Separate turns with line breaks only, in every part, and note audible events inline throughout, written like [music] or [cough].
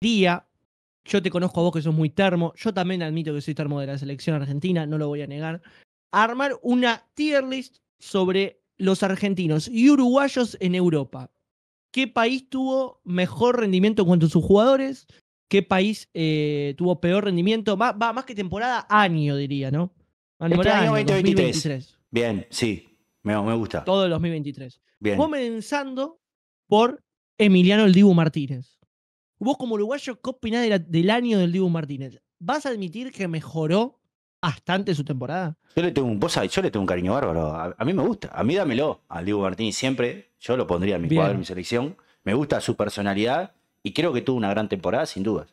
día. Yo te conozco a vos que sos muy termo. Yo también admito que soy termo de la selección argentina, no lo voy a negar. Armar una tier list sobre los argentinos y uruguayos en Europa. ¿Qué país tuvo mejor rendimiento en cuanto a sus jugadores? ¿Qué país eh, tuvo peor rendimiento? Va, más que temporada, año diría, ¿no? Este año, 2023.
Bien, sí, me, gusta.
Todo el 2023. Bien. Comenzando por Emiliano El Dibu Martínez. Vos como uruguayo, ¿qué opinás del año del Dibu Martínez? ¿Vas a admitir que mejoró bastante su temporada?
Yo le tengo un, yo le tengo un cariño bárbaro. A, mí me gusta, a mí dámelo al Dibu Martínez siempre. Yo lo pondría en mi cuadro, en mi selección. Me gusta su personalidad y creo que tuvo una gran temporada, sin dudas.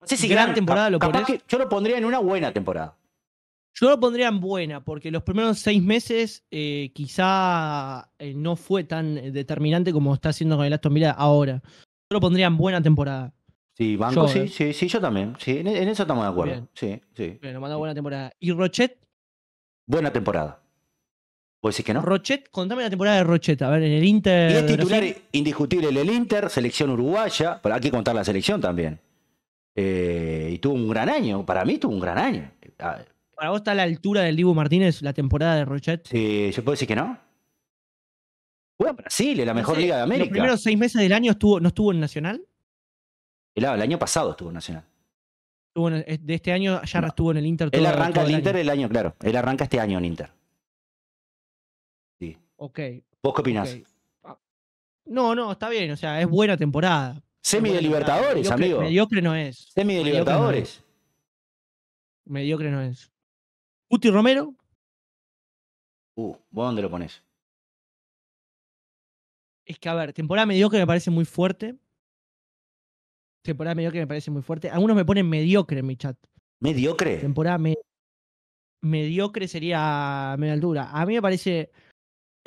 No sé si gran, temporada lo
Yo lo pondría en una buena temporada.
Yo lo pondría en buena, porque los primeros seis meses eh, quizá eh, no fue tan eh, determinante como está haciendo con el Aston Villa ahora. Yo lo buena temporada.
Sí, Banco, sí, eh. sí, sí, yo también. en, eso estamos de acuerdo. Sí, sí.
manda buena temporada.
¿Y Rochet? Buena temporada. ¿Vos decís que no?
Rochet, contame la temporada de Rochet. A ver, en el Inter. Y es titular
indiscutible en el Inter, selección uruguaya. Pero hay que contar la selección también. Eh, y tuvo un gran año. Para mí tuvo un gran año.
¿Para vos está a la altura del Dibu Martínez la temporada de Rochet? Sí, yo puedo decir que no? Juega Brasil, es la mejor liga de América. ¿Los primeros seis meses del año no estuvo en Nacional?
Ah, el, año pasado estuvo en Nacional.
Eh, de este año ya estuvo en el Inter. Todo, él arranca el Inter
el año, claro. Él arranca este año en Inter. Sí. Ok. ¿Vos qué opinás?
Ah. No, no, está bien. O sea, es buena temporada. Semi de Libertadores, amigo. Mediocre no es. Semi de Libertadores. Mediocre no es. Uti Romero.
Uh, ¿vos dónde lo pones?
es que, a ver, temporada mediocre me parece muy fuerte. Temporada mediocre me parece muy fuerte. Algunos me ponen mediocre en mi chat. ¿Mediocre? Temporada mediocre sería media altura. A mí me parece.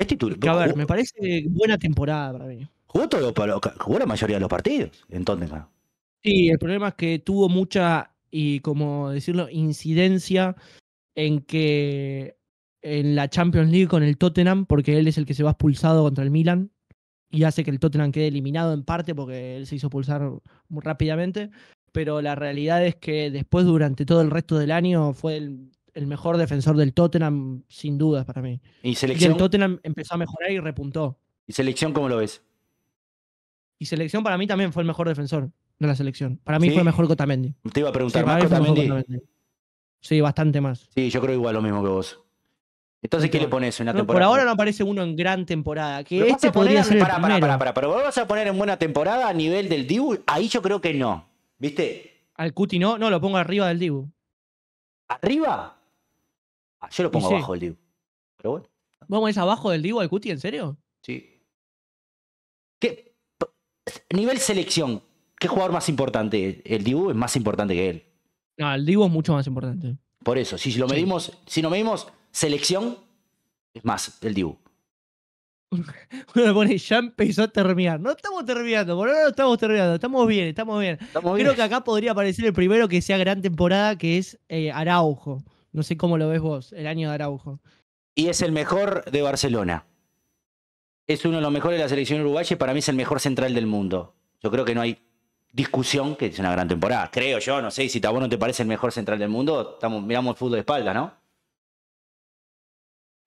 a ver,
me parece buena temporada para mí.
Jugó, la mayoría de los partidos, entonces.
Sí, el problema es que tuvo mucha, y como decirlo, incidencia en que en la Champions League con el Tottenham, porque él es el que se va expulsado contra el Milan y hace que el Tottenham quede eliminado en parte porque él se hizo pulsar muy rápidamente. Pero la realidad es que después, durante todo el resto del año, fue el, mejor defensor del Tottenham, sin dudas para mí. ¿Y, el Tottenham empezó a mejorar y
repuntó. ¿Y selección cómo lo ves?
Y selección para mí también fue el mejor defensor de la selección. Para mí fue mejor que Cotamendi. Te iba a preguntar más Sí, bastante más.
Sí, yo creo igual lo mismo que vos. Entonces, ¿qué le pones en una temporada? Por ahora no
aparece uno en gran temporada. Que este podría ser para, para,
para, pero vas a poner en buena temporada a nivel del Dibu, ahí yo creo que
no. ¿Viste? Al Cuti no, no, lo pongo arriba del Dibu. ¿Arriba? Ah, yo lo pongo abajo del Dibu. Pero bueno. ¿Vamos abajo del Dibu al Cuti, en serio? Sí.
¿Qué? Nivel selección, ¿qué jugador más importante? El Dibu es más importante que él.
No, el Dibu es mucho más importante.
Por eso, si lo medimos, si lo medimos Selección es más, del Dibu.
[laughs] Uno pone, ya empezó a terminar. No estamos terminando, por ahora no estamos terminando. Estamos bien, estamos bien. Creo que acá podría aparecer el primero que sea gran temporada, que es eh, Araujo. No sé cómo lo ves vos, el año de Araujo.
Y es el mejor de Barcelona. Es uno de los mejores de la selección uruguaya y para mí es el mejor central del mundo. Yo creo que no hay discusión que es una gran temporada. Creo yo, no sé, si a vos no te parece el mejor central del mundo, estamos, miramos fútbol de espalda, ¿no?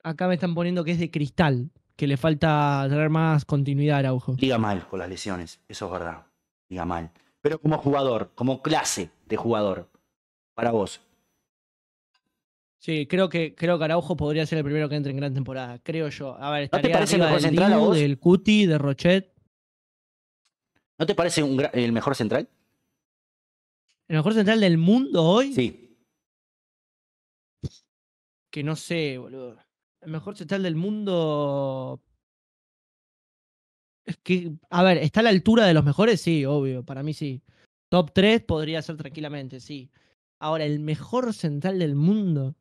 Acá me están poniendo que es de cristal, que le falta tener más continuidad a Araujo.
Diga mal con las lesiones, eso es verdad. Diga mal. Pero como jugador, como clase de jugador, para vos.
Sí, creo que, creo que Araujo podría ser el primero que entre en gran temporada, creo yo. A ver, ¿No te parece mejor central del Cuti, de Rochet. ¿No
te parece un el mejor central?
¿El mejor central del mundo hoy? Sí. Que no sé, boludo. El mejor central del mundo. Es que, a ver, ¿está a la altura de los mejores? Sí, obvio, para mí sí. Top 3 podría ser tranquilamente, sí. Ahora, el mejor central del mundo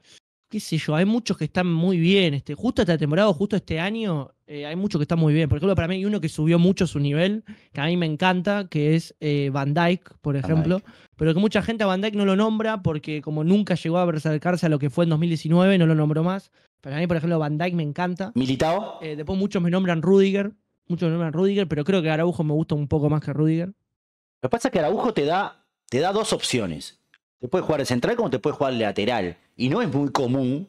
qué sé yo, hay muchos que están muy bien. Este, justo esta temporada, justo este año, eh, hay muchos que están muy bien. Por ejemplo, para mí hay uno que subió mucho su nivel, que a mí me encanta, que es eh, Van Dyke, por ejemplo. Pero que mucha gente a Van Dyke no lo nombra porque como nunca llegó a acercarse a lo que fue en 2019, no lo nombró más. Pero mí, por ejemplo, Van Dyke me encanta. Militado. Eh, después muchos me nombran Rudiger. Muchos me nombran Rudiger, pero creo que Araujo me gusta un poco más que Rudiger. Lo que pasa es que Araujo
te da, te da dos opciones. Te puede jugar de central como te puede jugar de lateral. Y no es muy común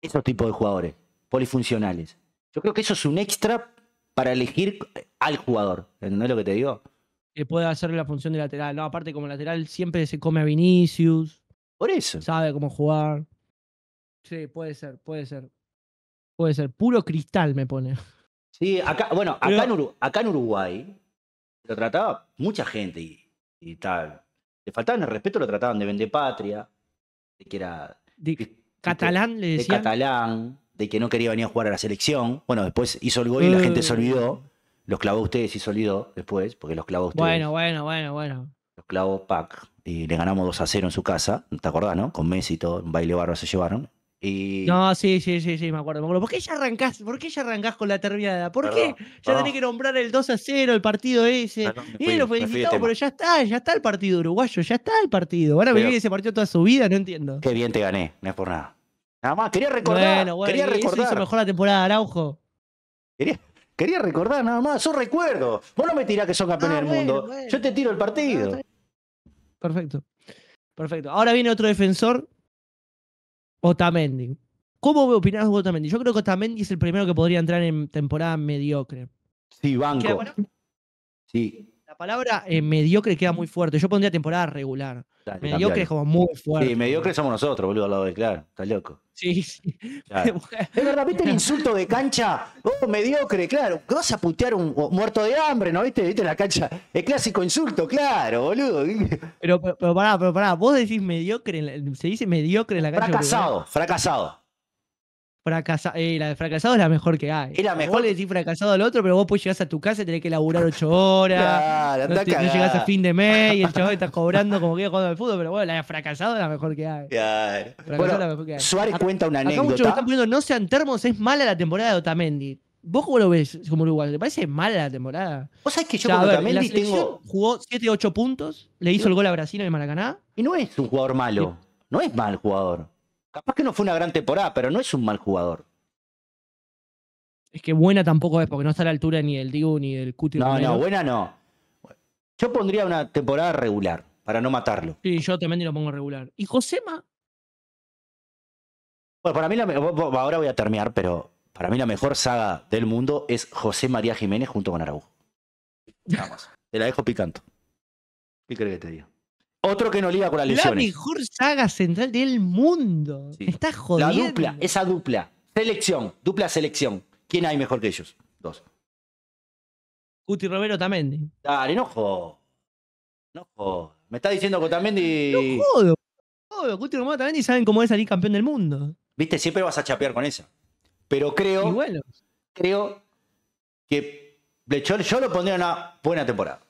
esos tipos de jugadores polifuncionales. Yo creo que eso es un extra para elegir al jugador. ¿Entendés lo que te digo?
Que puede hacer la función de lateral. No, aparte, como lateral siempre se come a Vinicius. Por eso. Sabe cómo jugar. Sí, puede ser, puede ser. Puede ser. Puro cristal me pone.
Sí, acá, bueno, acá, en, Uruguay, acá lo trataba mucha gente y tal le faltaban el respeto, lo trataban de vender patria de que era. catalán, de, le De catalán, de que no quería venir a jugar a la selección. Bueno, después hizo el gol y la gente se mm. olvidó. Los clavó ustedes y se olvidó después, porque los clavó ustedes. Bueno,
bueno, bueno, bueno.
Los clavó Pac y le ganamos 2 a 0 en su casa, ¿te acordás, no? Con Messi y todo, un baile barro se llevaron. No,
sí, sí, sí, sí, me acuerdo, ¿Por qué ya arrancás, por qué ya arrancás con la terminada? ¿Por qué ya tenés que nombrar el 2 a 0, el partido ese? y lo felicitamos, pero ya está, ya está el partido uruguayo, ya está el partido. Van a vivir ese partido toda su vida, no entiendo.
Qué bien te gané, no es por nada. Nada más, quería recordar. quería recordar. Eso hizo mejor
la temporada Araujo.
Quería, quería recordar nada más, son recuerdo Vos no me tirás que sos campeón ah, del mundo. Yo te tiro el
partido. Perfecto. Perfecto. Ahora viene otro defensor Otamendi. ¿Cómo opinás vos Otamendi? Yo creo que Otamendi es el primero que podría entrar en temporada mediocre.
Sí, banco. Sí
palabra eh, mediocre queda muy fuerte. Yo pondría temporada regular. mediocre es como muy fuerte. Sí,
mediocre somos nosotros, boludo, al lado de claro. Está loco. Sí, sí. [laughs]
[laughs] es verdad, ¿viste el insulto de cancha? Oh,
mediocre, claro. ¿Qué vas a putear un muerto de hambre, ¿no? ¿Viste? ¿Viste la cancha? El clásico insulto,
claro, boludo. Pero, pero, pero pará, pero pará. Vos decís mediocre, se dice mediocre en la cancha. Fracasado,
fracasado.
Eh, la de fracasado es la mejor que hay. Es mejor. Vos le decís fracasado al otro, pero vos pues llegás a tu casa y tenés que laburar ocho horas. Claro, no, llegás a fin de mes y el chaval está cobrando como que jugando al fútbol, pero bueno, la de fracasado es la mejor que hay. Claro. Suárez cuenta una anécdota. no sean termos, es mala la temporada de Otamendi. ¿Vos cómo lo ves como Uruguay, ¿Te parece mala la temporada? Vos sabés que yo o Otamendi tengo. Jugó 7, 8 puntos, le hizo el gol a Brasil en el Maracaná.
Y no es un jugador malo. No es mal jugador. Capaz que no fue una gran temporada, pero no es un mal jugador.
Es que buena tampoco es, porque no está a la altura ni del Digo, ni del Cuti. No, no,
buena no. Yo pondría una temporada regular, para no matarlo.
Sí, yo también lo pongo regular. ¿Y Josema?
Bueno, para mí, ahora voy a terminar, pero para mí la mejor saga del mundo es José María Jiménez junto con Araújo. Nada Te la dejo picante. ¿Qué crees que te digo? Otro que no liga con las lesiones. La
mejor saga central del mundo.
está jodiendo. La dupla, esa dupla. Selección, dupla selección. ¿Quién hay mejor que ellos? Dos.
Cuti Romero también Dale, enojo.
Me está diciendo que Tamendi. No jodo.
Romero Tamendi saben cómo es salir campeón del mundo.
Viste, siempre vas a chapear con esa. Pero creo. Y bueno. Creo que blechol yo lo pondría una buena temporada.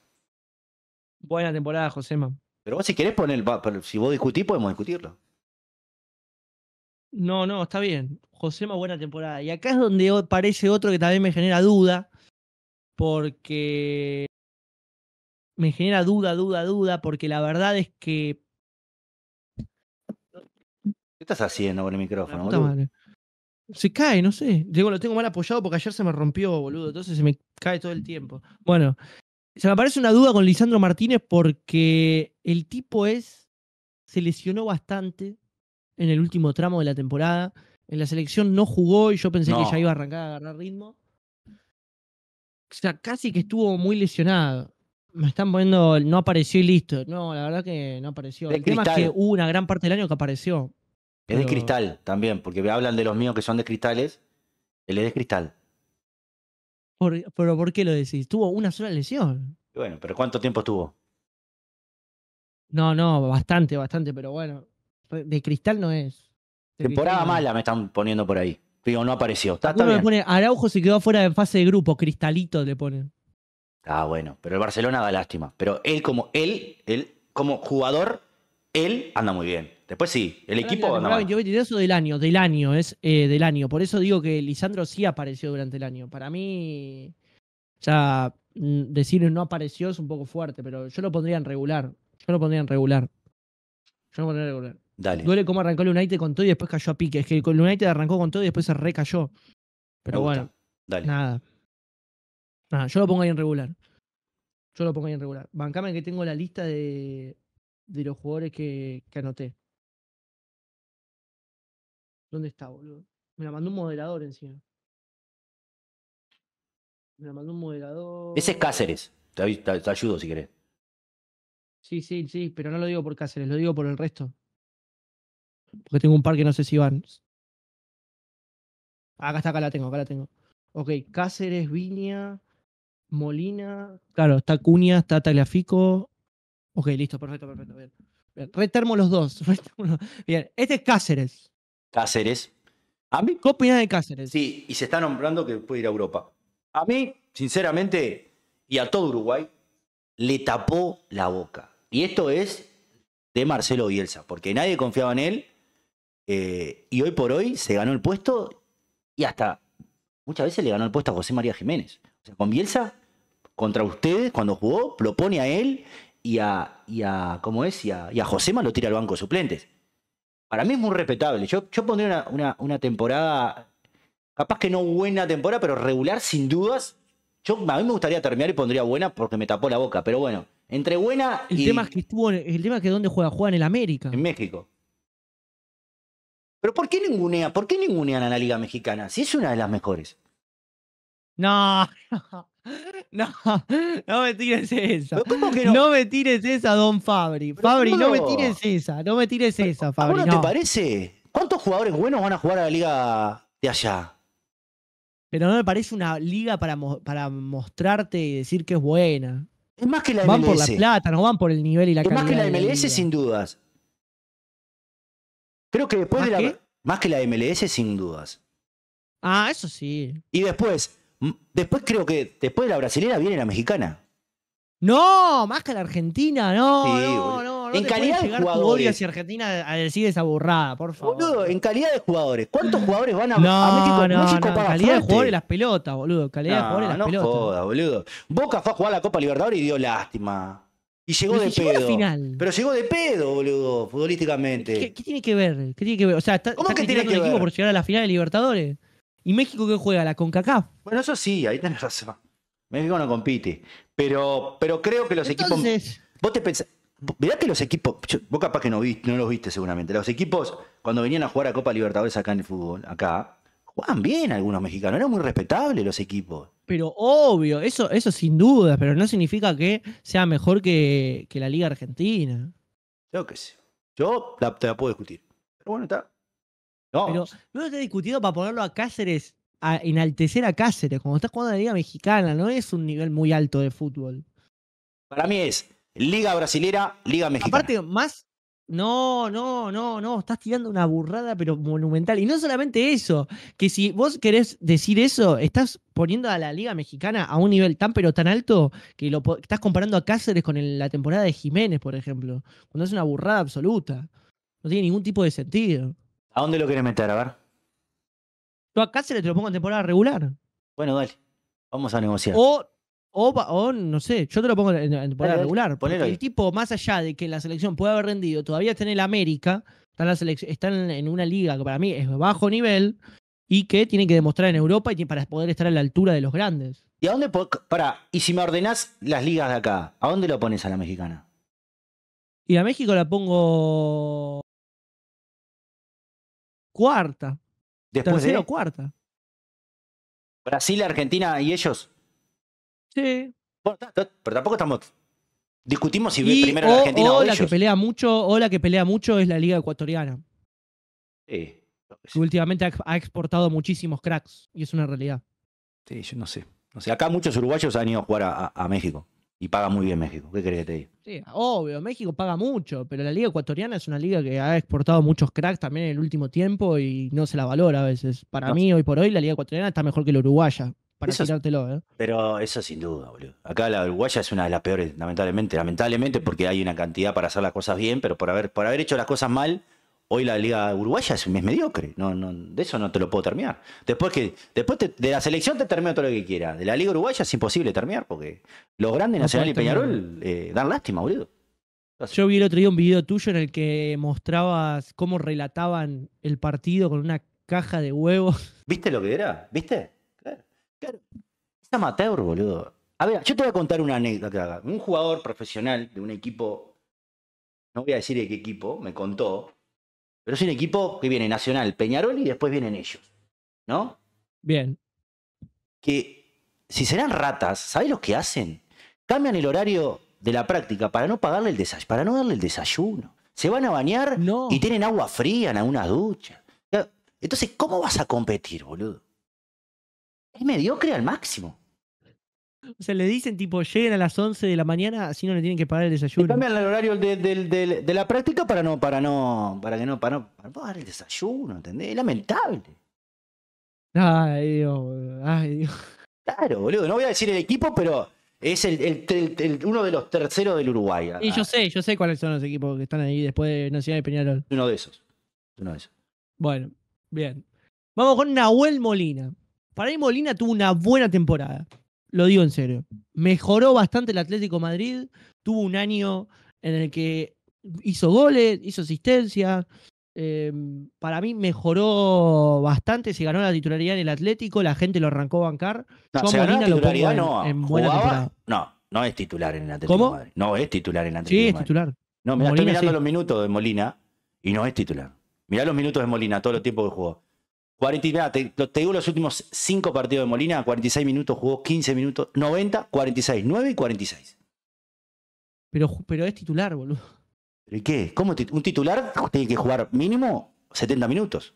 Buena temporada, José, Josema.
Pero vos si querés poner, pero si vos discutís, podemos discutirlo.
No, no, está bien. José más buena temporada. Y acá es donde aparece otro que también me genera duda, porque me genera duda, duda, duda, porque la verdad es que... ¿Qué estás
haciendo con el micrófono, boludo?
Se cae, no sé. Digo, lo tengo mal apoyado porque ayer se me rompió, boludo. Entonces se me cae todo el tiempo. Bueno, se me aparece una duda con Lisandro Martínez porque el tipo es. Se lesionó bastante en el último tramo de la temporada. En la selección no jugó y yo pensé que ya iba a arrancar a agarrar ritmo. O sea, casi que estuvo muy lesionado. Me están poniendo, no apareció y listo. No, la verdad que no apareció. el tema es que hubo una gran parte del año que apareció.
Es de cristal también, porque hablan de los míos que son de cristales. Él es de cristal.
¿Pero por qué lo decís? Tuvo una sola lesión.
Bueno, pero ¿cuánto tiempo estuvo?
No, no, bastante, bastante, pero bueno. De cristal no es. Temporada mala
me están poniendo por ahí. Digo, no apareció. Está, pone,
Araujo se quedó fuera de fase de grupo, cristalito le ponen.
Ah, bueno, pero el Barcelona da lástima. Pero él como él, él como jugador, él anda muy bien. Después sí, el equipo muy anda mal.
2022 del año, del año, es eh, del año. Por eso digo que Lisandro sí apareció durante el año. Para mí, sea, mm, decir no apareció es un poco fuerte, pero yo lo pondría en regular. Yo lo pondría en regular. Yo lo pondría en regular. Dale. Duele cómo arrancó el United con todo y después cayó a pique. Es que el United arrancó con todo y después se recayó. Pero bueno, Dale. nada. Nada, yo lo pongo ahí en regular. Yo lo pongo ahí en regular. Bancame que tengo la lista de, de los jugadores que, anoté. ¿Dónde está, boludo? Me la mandó un moderador encima. Me la mandó un moderador. Ese es
Cáceres. Te, te, ayudo si querés.
Sí, sí, sí, pero no lo digo por Cáceres, lo digo por el resto. Porque tengo un par que no sé si van. Acá está, acá la tengo, acá la tengo. Ok, Cáceres, Viña, Molina. Claro, está Cuña, está Taliafico, Ok, listo, perfecto, perfecto. Bien. [laughs] Retermo los dos. Bien, este es Cáceres.
Cáceres. A mí, ¿Qué opinas de Cáceres? Sí, y se está nombrando que puede ir a Europa. A mí, sinceramente, y a todo Uruguay, le tapó la boca. Y esto es de Marcelo Bielsa, porque nadie confiaba en él. Eh, y hoy por hoy se ganó el puesto y hasta muchas veces le ganó el puesto a José María Jiménez. O sea, con Bielsa, contra ustedes, cuando jugó, propone a él y a, y a ¿cómo es? Y y a Josema lo tira al banco de suplentes. Para mí es muy respetable. Yo, yo pondría una, una, temporada, capaz que no buena temporada, pero regular sin dudas. Yo, a mí me gustaría terminar y pondría buena porque me tapó la boca, pero bueno, entre buena el Tema
es que estuvo, el tema es que dónde juega, juega en el América. En México.
Pero ¿por qué ningunea? ¿Por qué ningunean a la Liga Mexicana? Si es una de las mejores.
No. No, [laughs] no me tires esa. no? me tires esa, Don Fabri. Fabri, no me tires esa. No me tires esa, Fabri. ¿A te parece?
¿Cuántos jugadores buenos van a jugar a la liga de allá?
Pero no me parece una liga para, para mostrarte y decir que es buena. Es más que la MLS. Van por la plata, no van por el nivel y la calidad. Es más que la MLS, sin dudas. Creo que después de
la. Más que la MLS, sin dudas.
Ah, eso sí.
Y después, Mm, después creo que después de la brasilera viene la mexicana.
No, más que la Argentina, no, no, no, En calidad de jugadores. y Argentina a decir esa burrada, por favor. Boludo,
en calidad de jugadores. ¿Cuántos mm. jugadores van a, a México? No, México no, calidad de jugadores
las pelotas, boludo. Calidad de jugadores las no pelotas. Joda,
boludo. Boca fue a jugar la Copa Libertadores y dio lástima. Y llegó de pedo. Pero llegó de pedo, boludo, futbolísticamente.
¿Qué, tiene que ver? ¿Qué tiene que ver? O sea, ¿Cómo es que tiene que ver? Equipo por llegar a la final de Libertadores. ¿Y México qué juega? ¿La CONCACAF? Bueno, eso sí,
ahí tenés razón. México no compite. Pero, pero creo que los equipos. Vos te pensás. Mirá que los equipos, vos capaz que no, viste, no los viste seguramente, los equipos cuando venían a jugar a Copa Libertadores acá en el fútbol, acá, jugaban bien algunos mexicanos, eran muy respetables los equipos.
Pero obvio, eso, eso sin duda, pero no significa que sea mejor que, que la Liga Argentina. Yo qué sé,
yo te la puedo discutir.
Pero bueno, está, no. Pero luego discutido para ponerlo a Cáceres, a enaltecer a Cáceres, cuando estás jugando en la Liga Mexicana, no es un nivel muy alto de fútbol. Para mí es Liga Brasilera, Liga Mexicana. Aparte, más. No, no, no, no, estás tirando una burrada, pero monumental. Y no solamente eso, que si vos querés decir eso, estás poniendo a la Liga Mexicana a un nivel tan pero tan alto que lo estás comparando a Cáceres con la temporada de Jiménez, por ejemplo, cuando es una burrada absoluta. No tiene ningún tipo de sentido. ¿A
dónde lo quieres meter? A ver.
Yo acá se le lo pongo en temporada regular. Bueno, dale. Vamos a negociar. O, o, no sé, yo te lo pongo en, temporada regular. Porque el tipo, más allá de que la selección pueda haber rendido, todavía está en el América, está en, la selección, en, una liga que para mí es bajo nivel y que tiene que demostrar en Europa y para poder estar a la altura de los grandes.
¿Y a dónde? Para, y si me ordenás las ligas de acá, ¿a dónde lo pones a la mexicana?
Y a México la pongo cuarta. Después de... o cuarta.
Brasil, Argentina y ellos. Sí. pero tampoco estamos. Discutimos si primero la Argentina o, que
pelea mucho, o la que pelea mucho es la Liga Ecuatoriana. Sí. Últimamente ha, exportado muchísimos cracks y es una realidad.
Sí, yo no sé. No sé. Acá muchos uruguayos han ido a jugar a México. Y paga muy bien México, ¿qué crees que te diga?
Sí, obvio, México paga mucho, pero la liga ecuatoriana es una liga que ha exportado muchos cracks también en el último tiempo y no se la valora a veces. Para mí, hoy por hoy, la liga ecuatoriana está mejor que la uruguaya, para eso, ¿eh?
Pero eso sin duda, boludo. Acá la uruguaya es una de las peores, lamentablemente. Lamentablemente porque hay una cantidad para hacer las cosas bien, pero por haber, por haber hecho las cosas mal, Hoy la liga uruguaya es, mediocre, no, de eso no te lo puedo terminar. Después que después de la selección te termino todo lo que quiera. De la liga uruguaya es imposible terminar porque los grandes Nacional y Peñarol eh, dan lástima, boludo.
Yo vi el otro día un video tuyo en el que mostrabas cómo relataban el partido con una caja de huevos. [laughs]
¿Viste lo que era?
¿Viste? Claro. claro. Es amateur, boludo.
A ver, yo te voy a contar una anécdota. Un jugador profesional de un equipo, no voy a decir de qué equipo, me contó pero es un equipo que viene Nacional, Peñarol y después vienen ellos, ¿no? Bien. Que si serán ratas, ¿sabés lo que hacen? Cambian el horario de la práctica para no pagarle el desayuno, para no darle el desayuno. Se van a bañar y tienen agua fría en alguna ducha. Entonces, ¿cómo vas a competir, boludo? Es mediocre al máximo.
O sea, le dicen tipo, lleguen a las 11 de la mañana, así no le tienen que pagar el desayuno.
cambian el horario de, la práctica para no, para no, para que no, para no, pagar el desayuno, ¿entendés?
Es lamentable. Ay, Dios, ay,
Claro, boludo, no voy a decir el equipo, pero es el, uno de los terceros del Uruguay. Y
yo sé, yo sé cuáles son los equipos que están ahí después de Nacional y Peñarol. Uno
de esos. Uno de esos.
Bueno, bien. Vamos con Nahuel Molina. Para mí Molina tuvo una buena temporada lo digo en serio, mejoró bastante el Atlético Madrid, tuvo un año en el que hizo goles, hizo asistencia, em, para mí mejoró bastante, se ganó la titularidad en el Atlético, la gente lo arrancó a bancar. No, no,
no, no es titular en el Atlético ¿Cómo? Madrid. No es titular en el Atlético Sí, Madrid. es titular. No, estoy mirando los minutos de Molina y no es titular. Mirá los minutos de Molina, todo el tiempo que jugó te, digo los últimos cinco partidos de Molina, 46 minutos, jugó 15 minutos, 90, 46, 9 y 46.
Pero, pero es titular, boludo.
y qué? ¿Cómo un titular tiene que jugar mínimo 70 minutos?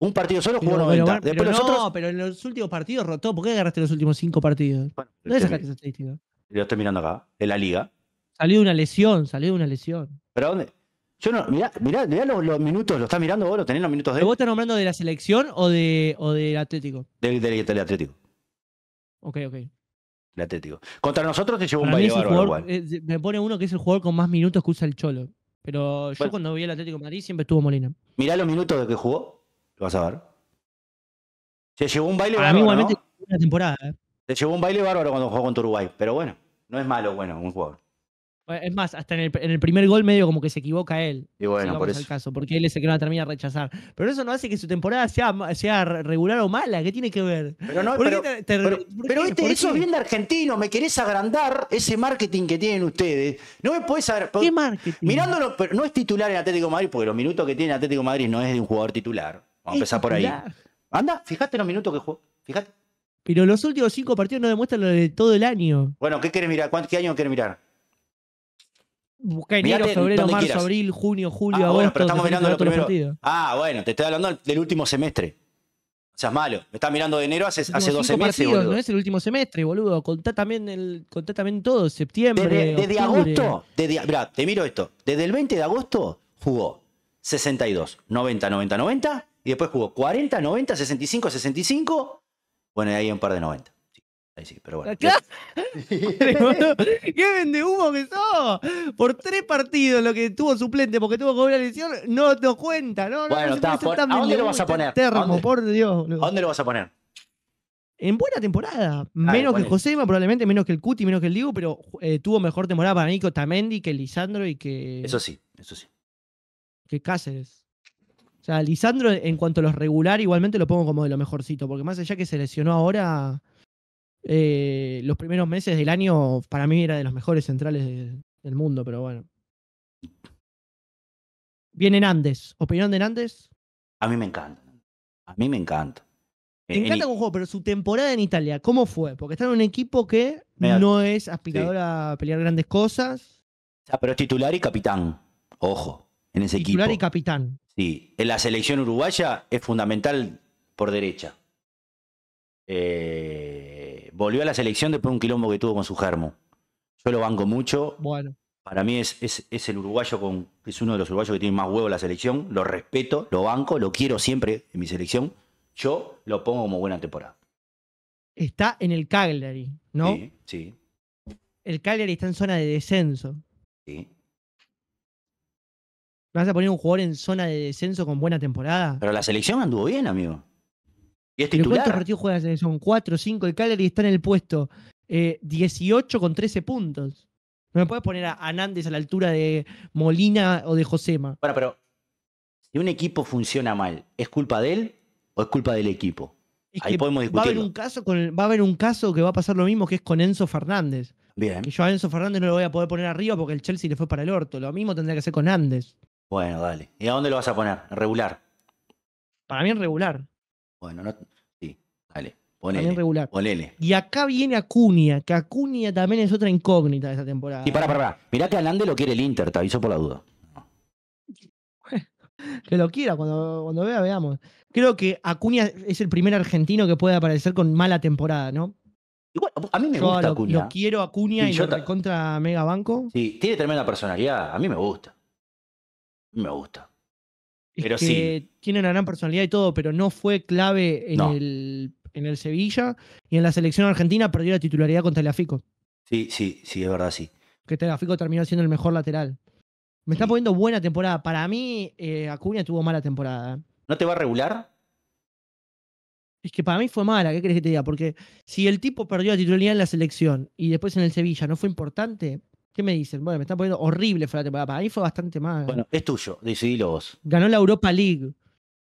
Un partido solo jugó 90. Pero, no, pero en los últimos partidos rotó. ¿Por qué agarraste los últimos cinco partidos? Bueno, no es que este estadística.
Lo estoy mirando acá, en la liga.
Salió de una lesión, salió de una lesión.
¿Pero dónde? Yo no, mirá, los, minutos, lo estás mirando vos, lo tenés los minutos
de ¿Vos estás nombrando de la selección o, de, o del Atlético?
Del, del, Atlético. Ok, ok. El Atlético. Contra nosotros te llevó un baile bárbaro.
Eh, me pone uno que es el jugador con más minutos que usa el Cholo. Pero yo cuando vi el Atlético Madrid siempre estuvo Molina. Mirá los minutos de
que jugó, lo vas a ver. Se llevó un baile Para mí igualmente
una temporada. ¿eh?
Se llevó un baile bárbaro cuando jugó con Uruguay. Pero bueno, no es malo, bueno, un jugador.
Eh, es más, hasta en el, primer gol medio como que se equivoca él. Y bueno, por eso. caso, porque él es el que no termina de rechazar. Pero eso no hace que su temporada sea, sea regular o mala. ¿Qué tiene que ver? Pero eso es bien de argentino. Me querés agrandar ese marketing que tienen ustedes. No me podés
¿Qué marketing? Mirándolo, pero no es titular en Atlético Madrid, porque los minutos que tiene Atlético Madrid no es de un jugador
titular. Vamos a empezar por ahí. Anda, fíjate los minutos que juega Fíjate. Pero los últimos cinco partidos no demuestran lo de todo el año.
Bueno, ¿qué querés mirar? ¿Qué año querés mirar?
Busca enero, febrero, marzo, abril, junio, julio, agosto. Ah, bueno, pero estamos mirando lo primero.
Ah, bueno, te estoy hablando del último semestre. O sea, es malo. Me estás mirando de enero hace, hace 12 meses. No es
el último semestre, boludo. Contá también, el, también todo, septiembre. Desde, agosto,
desde, te miro esto. Desde el 20 de agosto jugó 62, 90, 90, 90. Y después jugó 40, 90, 65, 65. Bueno, y ahí un par de 90.
Ahí sí, pero bueno. [laughs] ¡Qué vende humo que sos! Por tres partidos lo que tuvo suplente porque tuvo que una lesión, no te lo cuenta, ¿no? Bueno, está, por, dónde lo vas a poner? Termo, dónde? por
Dios. dónde lo vas a poner?
En buena temporada. Menos que Josema, probablemente menos que el Cuti, menos que el Diego, pero eh, tuvo mejor temporada para Nico Tamendi que Lisandro y que. Eso sí, eso sí. Que Cáceres. O sea, Lisandro, en cuanto a los regular, igualmente lo pongo como de lo mejorcito, porque más allá que se lesionó ahora eh, los primeros meses del año, para mí, era de los mejores centrales del mundo, pero bueno. Viene Nández. ¿Opinión de Andes?
A mí me encanta. A mí me encanta.
Me eh, encanta con juego, pero su temporada en Italia, ¿cómo fue? Porque está en un equipo que no es aspirador a pelear grandes cosas. sea
pero es titular y capitán. Ojo, en ese equipo. Titular y capitán. Sí, en la selección uruguaya es fundamental por derecha. Eh, volvió a la selección después de un quilombo que tuvo con su germo. Yo lo banco mucho. Bueno. Para mí es, el uruguayo con, es uno de los uruguayos que tiene más huevo en la selección. Lo respeto, lo banco, lo quiero siempre en mi selección. Yo lo pongo como buena temporada.
Está en el Cagliari, ¿no? Sí, sí. El Cagliari está en zona de descenso. Sí. ¿Vas a poner un jugador en zona de descenso con buena temporada?
Pero la selección anduvo bien, amigo. Y titular. ¿Cuántos
partidos juegas? Son 4, 5. El y está en el puesto 18 eh, con 13 puntos. No me puedes poner a Nández a la altura de Molina o de Josema.
Bueno, pero si un equipo funciona mal, ¿es culpa de él o es culpa del equipo? Ahí podemos discutir. Va a, haber un
caso va a haber un caso que va a pasar lo mismo que es con Enzo Fernández. Bien. yo a Enzo Fernández no lo voy a poder poner arriba porque el Chelsea le fue para el orto. Lo mismo tendría que hacer con Andes.
Bueno, dale. ¿Y a dónde lo vas a poner? ¿Regular?
Para mí en regular.
Bueno, no, sí,
dale. Ponele, Ponele. Y acá viene Acuña, que Acuña también es otra incógnita de esa temporada. Y para,
para, Mirá que Alande lo quiere el Inter, te aviso por la duda.
[laughs] que lo quiera, cuando, cuando vea, veamos. Creo que Acuña es el primer argentino que puede aparecer con mala temporada, ¿no? a mí me gusta Acuña. Lo quiero Acuña y, yo contra Mega Banco.
Sí, tiene tremenda personalidad. A mí me gusta. me gusta pero que sí.
Tiene una gran personalidad y todo, pero no fue clave en, el, en el Sevilla y en la selección argentina perdió la titularidad con Teleafico.
Sí, sí, sí, es verdad, sí.
Que Teleafico este terminó siendo el mejor lateral. Me está poniendo buena temporada. Para mí, eh, Acuña tuvo mala temporada. ¿eh? ¿No
te va a regular?
Es que para mí fue mala, ¿qué crees que te diga? Porque si el tipo perdió la titularidad en la selección y después en el Sevilla no fue importante, ¿Qué me dicen? Bueno, me están poniendo horrible fue Para mí fue bastante mal. Bueno,
es tuyo, decidilo vos.
Ganó la Europa League.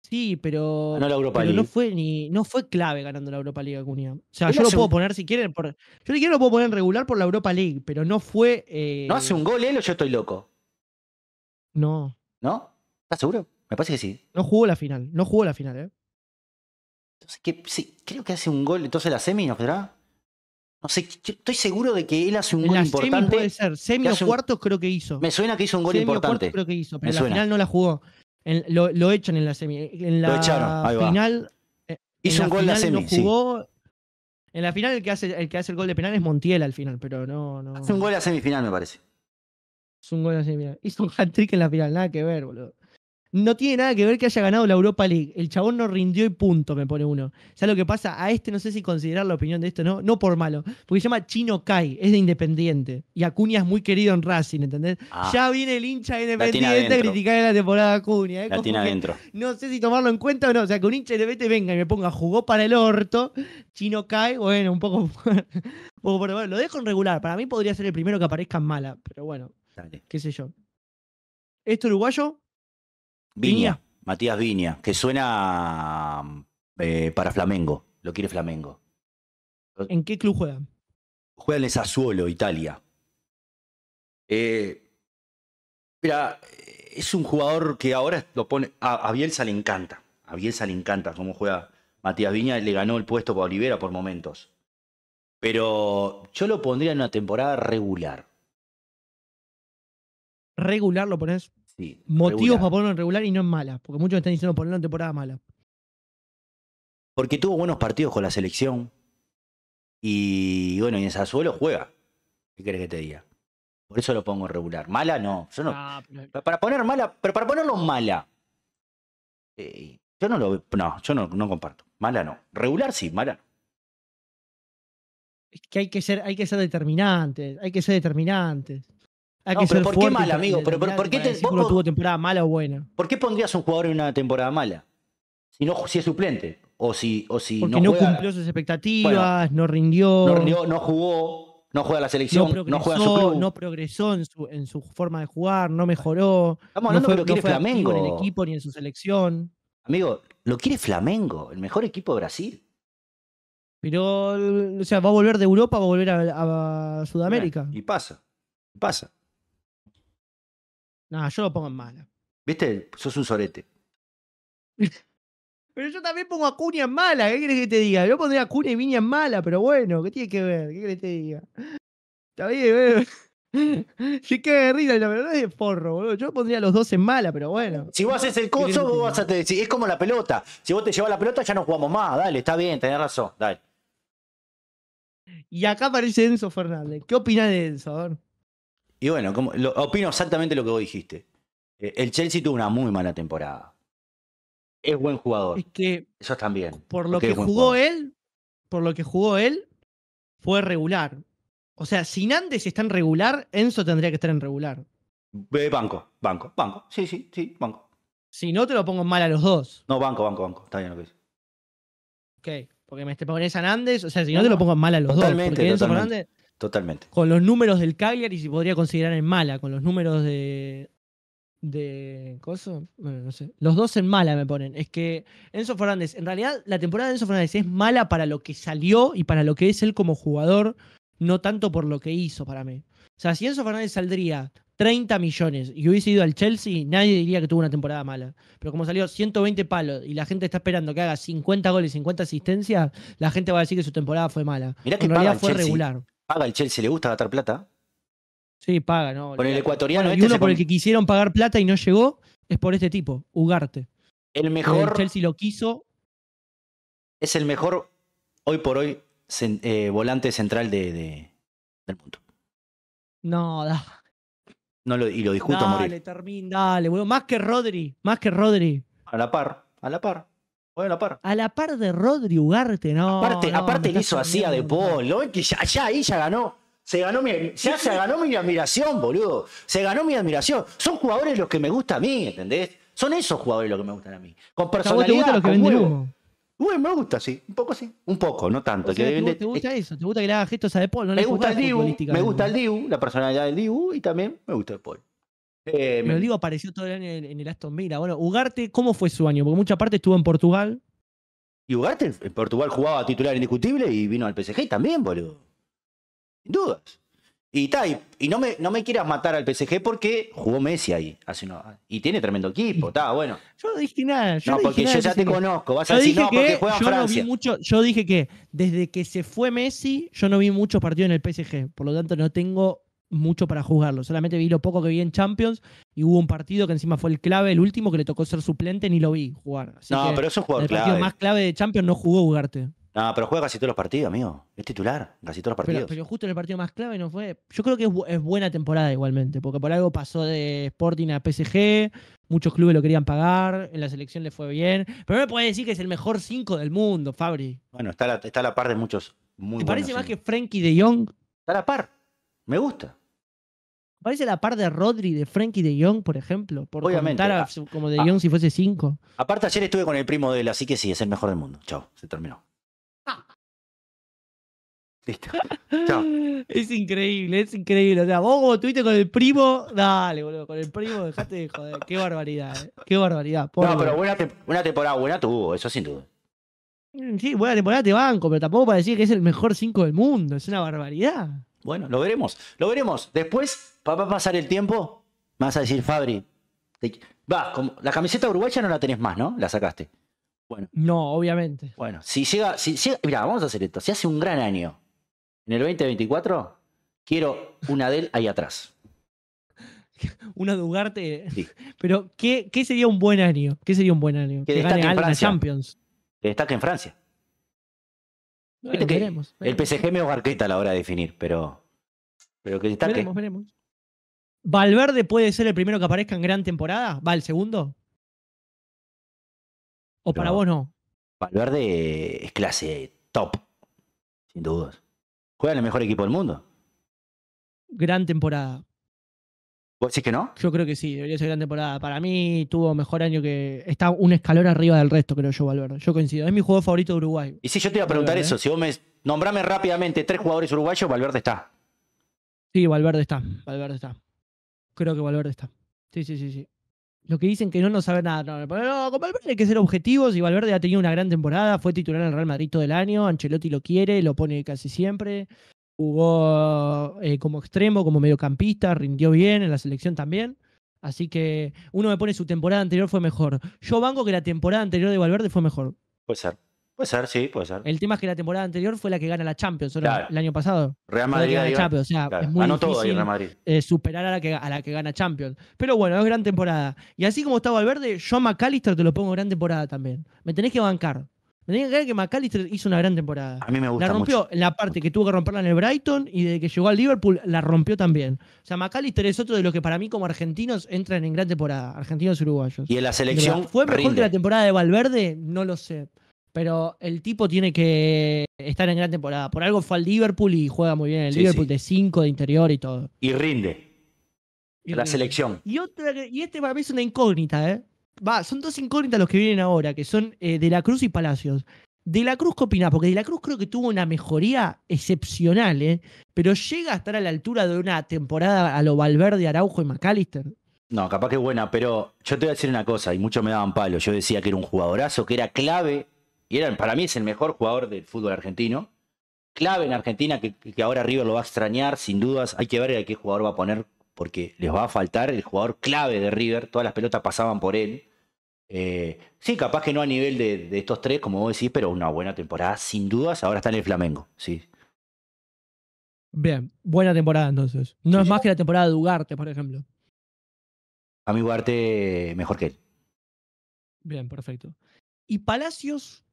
Sí, pero, ganó la Europa League. no fue ni no fue clave ganando la Europa League O sea, yo lo puedo poner si quieren por yo ni quiero lo puedo poner en regular por la Europa League, pero no fue
eh, No hace un gol él o yo estoy loco. No. ¿No? ¿Estás seguro? Me parece que sí.
No jugó la final, no jugó la final, ¿eh?
Entonces, ¿qué? sí, creo que hace un gol, entonces la semi nos quedará. No sé, estoy seguro de que él hace un gol la importante. Semi puede ser, semi o cuartos creo que hizo.
Me suena que hizo un gol semi importante. creo que hizo, pero en la final no la jugó. lo, lo, echan en la semi. En la lo echaron, ahí va. final. Eh, hizo un gol en la semi. No jugó, En la final el que, hace, el que hace el gol de penal es Montiel al final, pero no. no... Hace un
gol la semifinal, me parece.
Es un gol la semifinal. Hizo un hat-trick en la final, nada que ver, boludo. No tiene nada que ver que haya ganado la Europa League. El chabón no rindió y punto, me pone uno. sea, lo que pasa? A este no sé si considerar la opinión de esto, ¿no? No por malo. Porque se llama Chino Kai, es de Independiente. Y Acuña es muy querido en Racing, ¿entendés? Ah. ya viene el hincha de Independiente a criticar en la temporada de Acuña. ¿eh? No sé si tomarlo en cuenta o no. O sea, que un hincha de Independiente venga y me ponga jugó para el orto. Chino Kai, bueno, un poco. [laughs] poco por bueno, Lo dejo en regular. Para mí podría ser el primero que aparezca en mala. Pero bueno, qué sé yo. ¿Esto uruguayo
Viña. Matías Viña, que suena eh, para Flamengo. Lo quiere Flamengo.
¿En qué club juega?
Juega en Sassuolo, Italia. Eh, mira, es un jugador que ahora lo pone. A, Bielsa le encanta. A Bielsa le encanta cómo juega Matías Viña. Le ganó el puesto para Olivera por momentos. Pero yo lo pondría en una temporada regular.
¿Regular lo pones? motivos para ponerlo en regular y no en mala, porque muchos están diciendo ponerlo en temporada mala.
Porque tuvo buenos partidos con la selección. Y bueno, y en suelo juega. ¿Qué crees que te diga? Por eso lo pongo en regular. Mala no. Yo no ah, Para poner mala, pero para ponerlo mala. Eh, yo no lo No, yo no, no comparto. Mala no. Regular sí, mala
Es que hay que ser, hay que ser determinantes, hay que ser determinantes
pero ¿por qué mal, amigo? ¿Por qué
tuvo temporada mala o buena?
¿Por qué pondrías un jugador en una temporada mala? Si, es suplente. O si, o si Porque no, cumplió
sus expectativas, no rindió. No no
jugó, no juega la selección, no, progresó, su No
progresó en su, forma de jugar, no mejoró. Estamos hablando no fue, lo quiere Flamengo. en el equipo ni en su selección.
Amigo, lo quiere Flamengo, el mejor equipo de Brasil.
Pero, o sea, va a volver de Europa, va a volver a, Sudamérica.
y pasa, pasa.
No, yo lo pongo en mala.
¿Viste? Sos un sorete.
[laughs] pero yo también pongo a Cunha en mala. ¿Qué querés que te diga? Yo pondría a Cunha y Viña en mala, pero bueno, ¿qué tiene que ver? ¿Qué querés que te diga? [laughs] Está bien, ¿eh? Sí [laughs] que la verdad, no es de forro, boludo. Yo pondría los dos en mala, pero bueno. Si vos haces el coso, vos vas
a decir, es como la pelota. Si vos te llevas la pelota, ya no jugamos más. Dale, está bien, tenés razón, dale.
Y acá aparece Enzo Fernández. ¿Qué opinás de Enzo? A
y bueno, opino exactamente lo que vos dijiste. Eh, el Chelsea tuvo una muy mala temporada. Es buen jugador. Es que, Eso también.
Por lo que jugó él, por lo que jugó él, fue regular. O sea, si antes está en regular, Enzo tendría que estar en regular.
Eh, banco, banco, banco. Sí, sí, sí, banco. Si no, te lo pongo mal a los dos. No, banco, banco, banco. Está bien lo que dice.
Ok, porque me pones a Nández, o sea, si no, te lo pongo mal a los dos. Porque totalmente. Totalmente. Con los números del Cagliari si podría considerar en mala, con los números de. de. ¿Coso? Bueno, no sé. Los dos en mala me ponen. Es que Enzo Fernández, en realidad la temporada de Enzo Fernández es mala para lo que salió y para lo que es él como jugador, no tanto por lo que hizo para mí. O sea, si Enzo Fernández saldría 30 millones y hubiese ido al Chelsea, nadie diría que tuvo una temporada mala. Pero como salió 120 palos y la gente está esperando que haga 50 goles, 50 asistencias, la gente va a decir que su temporada fue mala. mira que en realidad fue regular.
Paga el Chelsea, le gusta gastar plata.
Sí, paga, ¿no? Con
el ecuatoriano. y este uno por el que
quisieron pagar plata y no llegó es por este tipo, Ugarte.
El mejor. El
Chelsea lo quiso.
Es el mejor, hoy por hoy, eh, volante central de, del mundo.
No, da.
No y lo discuto Dale,
Termín, dale, Más que Rodri, más que Rodri.
A la par,
a la par a la par. A la par de Rodri Ugarte, no. Aparte,
aparte le hizo así a De Paul, ¿no? Que ya, ya ahí ya ganó. Se ganó mi, ya se ganó mi admiración, boludo. Se ganó mi admiración. Son jugadores los que me gusta a mí, ¿entendés? Son esos jugadores los que me gustan a mí. Con personalidad. ¿Te gusta lo que Uy, me gusta, sí. Un poco, sí. Un poco, no tanto. te,
gusta eso? ¿Te gusta que le haga gestos a De Paul? No me, gusta el Dibu, me gusta el Diu, la personalidad del Dibu y también me gusta De Paul. Eh, me Lo digo, apareció todo el año en el Aston Villa. Bueno, Ugarte, ¿cómo fue su año? Porque mucha parte estuvo en Portugal.
Y Ugarte en Portugal jugaba titular indiscutible y vino al PSG también, boludo. Sin dudas. Y, y, no, me, no me quieras matar al PSG porque jugó Messi ahí. Hace y tiene tremendo equipo, está bueno.
Yo no dije nada. no, porque yo ya te conozco. Vas a decir no, porque juega yo Francia. mucho, yo dije que desde que se fue Messi, yo no vi muchos partidos en el PSG. Por lo tanto, no tengo mucho para jugarlo Solamente vi lo poco que vi en Champions y hubo un partido que encima fue el clave, el último que le tocó ser suplente, ni lo vi jugar. no, pero es un jugador el partido más clave de Champions no jugó jugarte
No, pero juega casi todos los partidos, amigo. Es titular, casi todos los partidos. Pero,
justo en el partido más clave no fue. Yo creo que es, buena temporada igualmente, porque por algo pasó de Sporting a PSG, muchos clubes lo querían pagar, en la selección le fue bien. Pero me puedes decir que es el mejor 5 del mundo, Fabri.
Bueno, está a la, está la par de muchos. Muy ¿Te parece más
que Frankie de Jong? Está a la par. Me gusta. Parece la par de Rodri, de Frankie de Young, por ejemplo. Por Obviamente. A, ah, como de Young ah. si fuese cinco. Aparte, ayer estuve con el
primo de él, así que sí, es el mejor del mundo. Chao, se terminó.
[laughs] Listo. Chao. Es increíble, es increíble. O sea, vos estuviste con el primo, dale, boludo, con el primo, dejate de joder. Qué barbaridad, eh. qué barbaridad. No, pero buena, una temporada buena tuvo, eso sin duda. Mm, sí, buena temporada te banco, pero tampoco para decir que es el mejor cinco del mundo. Es una barbaridad.
Bueno, lo veremos, lo veremos. Después para pasar el tiempo, me vas a decir, Fabri, va, como... la camiseta uruguaya no la tenés más, ¿no? La sacaste.
Bueno. No, obviamente. Bueno,
si llega, si mira, vamos a hacer esto. Si hace un gran año, en el 2024, quiero una él ahí atrás.
[laughs] una de Sí. [laughs] Pero, ¿qué, ¿qué, sería un buen año? ¿Qué sería un buen año? Que, destaca en Francia.
Champions. Que destaque en Francia.
El
pcg me garqueta a la hora de definir, pero. Pero que está veremos, que...
veremos. ¿Valverde puede ser el primero que aparezca en gran temporada? ¿Va el segundo? ¿O para vos no?
Valverde es clase top, sin dudas. Juega en el mejor equipo del mundo.
Gran temporada. ¿Vos decís que no? Yo creo que sí, debería ser gran temporada. Para mí tuvo mejor año que. Está un escalón arriba del resto, creo yo, Valverde. Yo coincido. Es mi jugador favorito de Uruguay. Y sí, yo te iba a preguntar eso. Si vos me. Nombrame rápidamente
tres jugadores uruguayos, Valverde está.
Sí, Valverde está. Valverde está. Creo que Valverde está. Sí, sí, sí, sí. Lo que dicen que no no sabe nada. No, no, con Valverde hay que ser objetivos y Valverde ha tenido una gran temporada. Fue titular en el Real Madrid todo el año. Ancelotti lo quiere, lo pone casi siempre jugó eh, como extremo, como mediocampista, rindió bien en la selección también. Así que uno me pone su temporada anterior fue mejor. Yo banco que la temporada anterior de Valverde fue mejor.
Puede ser. Puede ser, sí, puede ser.
El tema es que la temporada anterior fue la que gana la Champions, el año pasado. Real Madrid. o sea, todo Real Madrid. Eh, superar a la, que, a la que gana Champions. Pero bueno, es gran temporada. Y así como está Valverde, yo a McAllister te lo pongo gran temporada también. Me tenés que bancar. Me que creer que McAllister hizo una gran temporada. A mí me La rompió la parte que tuvo que romperla en el Brighton y desde que llegó al Liverpool la rompió también. O sea, McAllister es otro de los que para mí como argentinos entran en gran temporada. Argentinos uruguayos. Y en la selección. ¿Fue mejor que la temporada de Valverde? No lo sé. Pero el tipo tiene que estar en gran temporada. Por algo fue al Liverpool y juega muy bien. El Liverpool de 5, de interior y todo.
Y rinde. Y la selección.
Y, y este para mí es una incógnita, ¿eh? Va, son dos incógnitas los que vienen ahora, que son eh, De la Cruz y Palacios. De la Cruz, ¿qué opinás? Porque De la Cruz creo que tuvo una mejoría excepcional, ¿eh? Pero llega a estar a la altura de una temporada a lo Valverde, Araujo y McAllister.
No, capaz que buena, pero yo te voy a decir una cosa, y muchos me daban palo. Yo decía que era un jugadorazo, que era clave, y era, para mí es el mejor jugador del fútbol argentino. Clave en Argentina, que, que ahora River lo va a extrañar, sin dudas. Hay que ver a qué jugador va a poner porque les va a faltar el jugador clave de River, todas las pelotas pasaban por él. Eh, sí, capaz que no a nivel de, estos tres, como vos decís, pero una buena temporada, sin dudas, ahora está en el Flamengo, sí.
Bien, buena temporada entonces. No es más que la temporada de Ugarte, por ejemplo.
A mí Ugarte, mejor que él.
Bien, perfecto. ¿Y Palacios